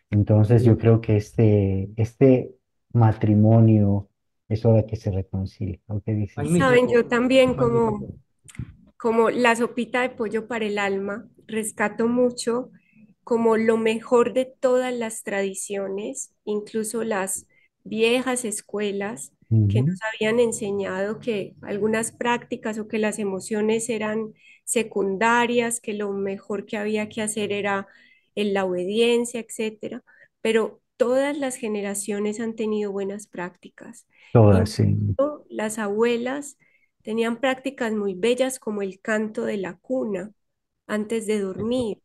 Entonces yo creo que este, este matrimonio es hora que se reconcilie. aunque Saben, yo también como, como la sopita de pollo para el alma, rescato mucho como lo mejor de todas las tradiciones, incluso las viejas escuelas que nos habían enseñado que algunas prácticas o que las emociones eran secundarias, que lo mejor que había que hacer era en la obediencia, etcétera. Pero todas las generaciones han tenido buenas prácticas. Todas, Las abuelas tenían prácticas muy bellas como el canto de la cuna antes de dormir,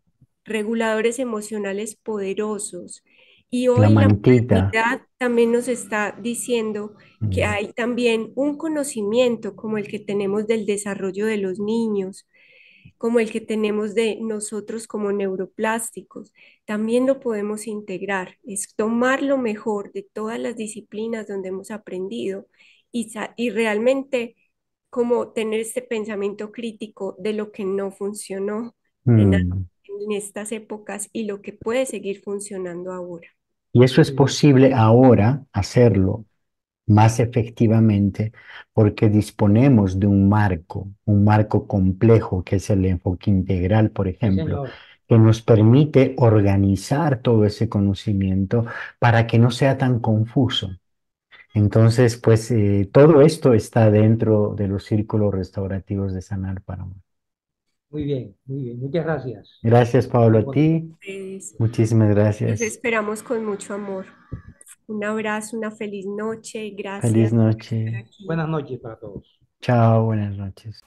reguladores emocionales poderosos. Y hoy la, comunidad también nos está diciendo que hay también un conocimiento como el que tenemos del desarrollo de los niños, como el que tenemos de nosotros como neuroplásticos. También lo podemos integrar, es tomar lo mejor de todas las disciplinas donde hemos aprendido y, realmente como tener este pensamiento crítico de lo que no funcionó mm. en estas épocas y lo que puede seguir funcionando ahora. Y eso es posible ahora hacerlo más efectivamente porque disponemos de un marco, un marco complejo que es el enfoque integral, por ejemplo, que nos permite organizar todo ese conocimiento para que no sea tan confuso. Entonces, pues eh, todo esto está dentro de los círculos restaurativos de Sanar para muy bien, muy bien. Muchas gracias. Gracias, Pablo, a ti. Pues, Muchísimas pues, gracias. esperamos con mucho amor. Un abrazo, una feliz noche. Gracias. Feliz noche. Buenas noches para todos. Chao, buenas noches.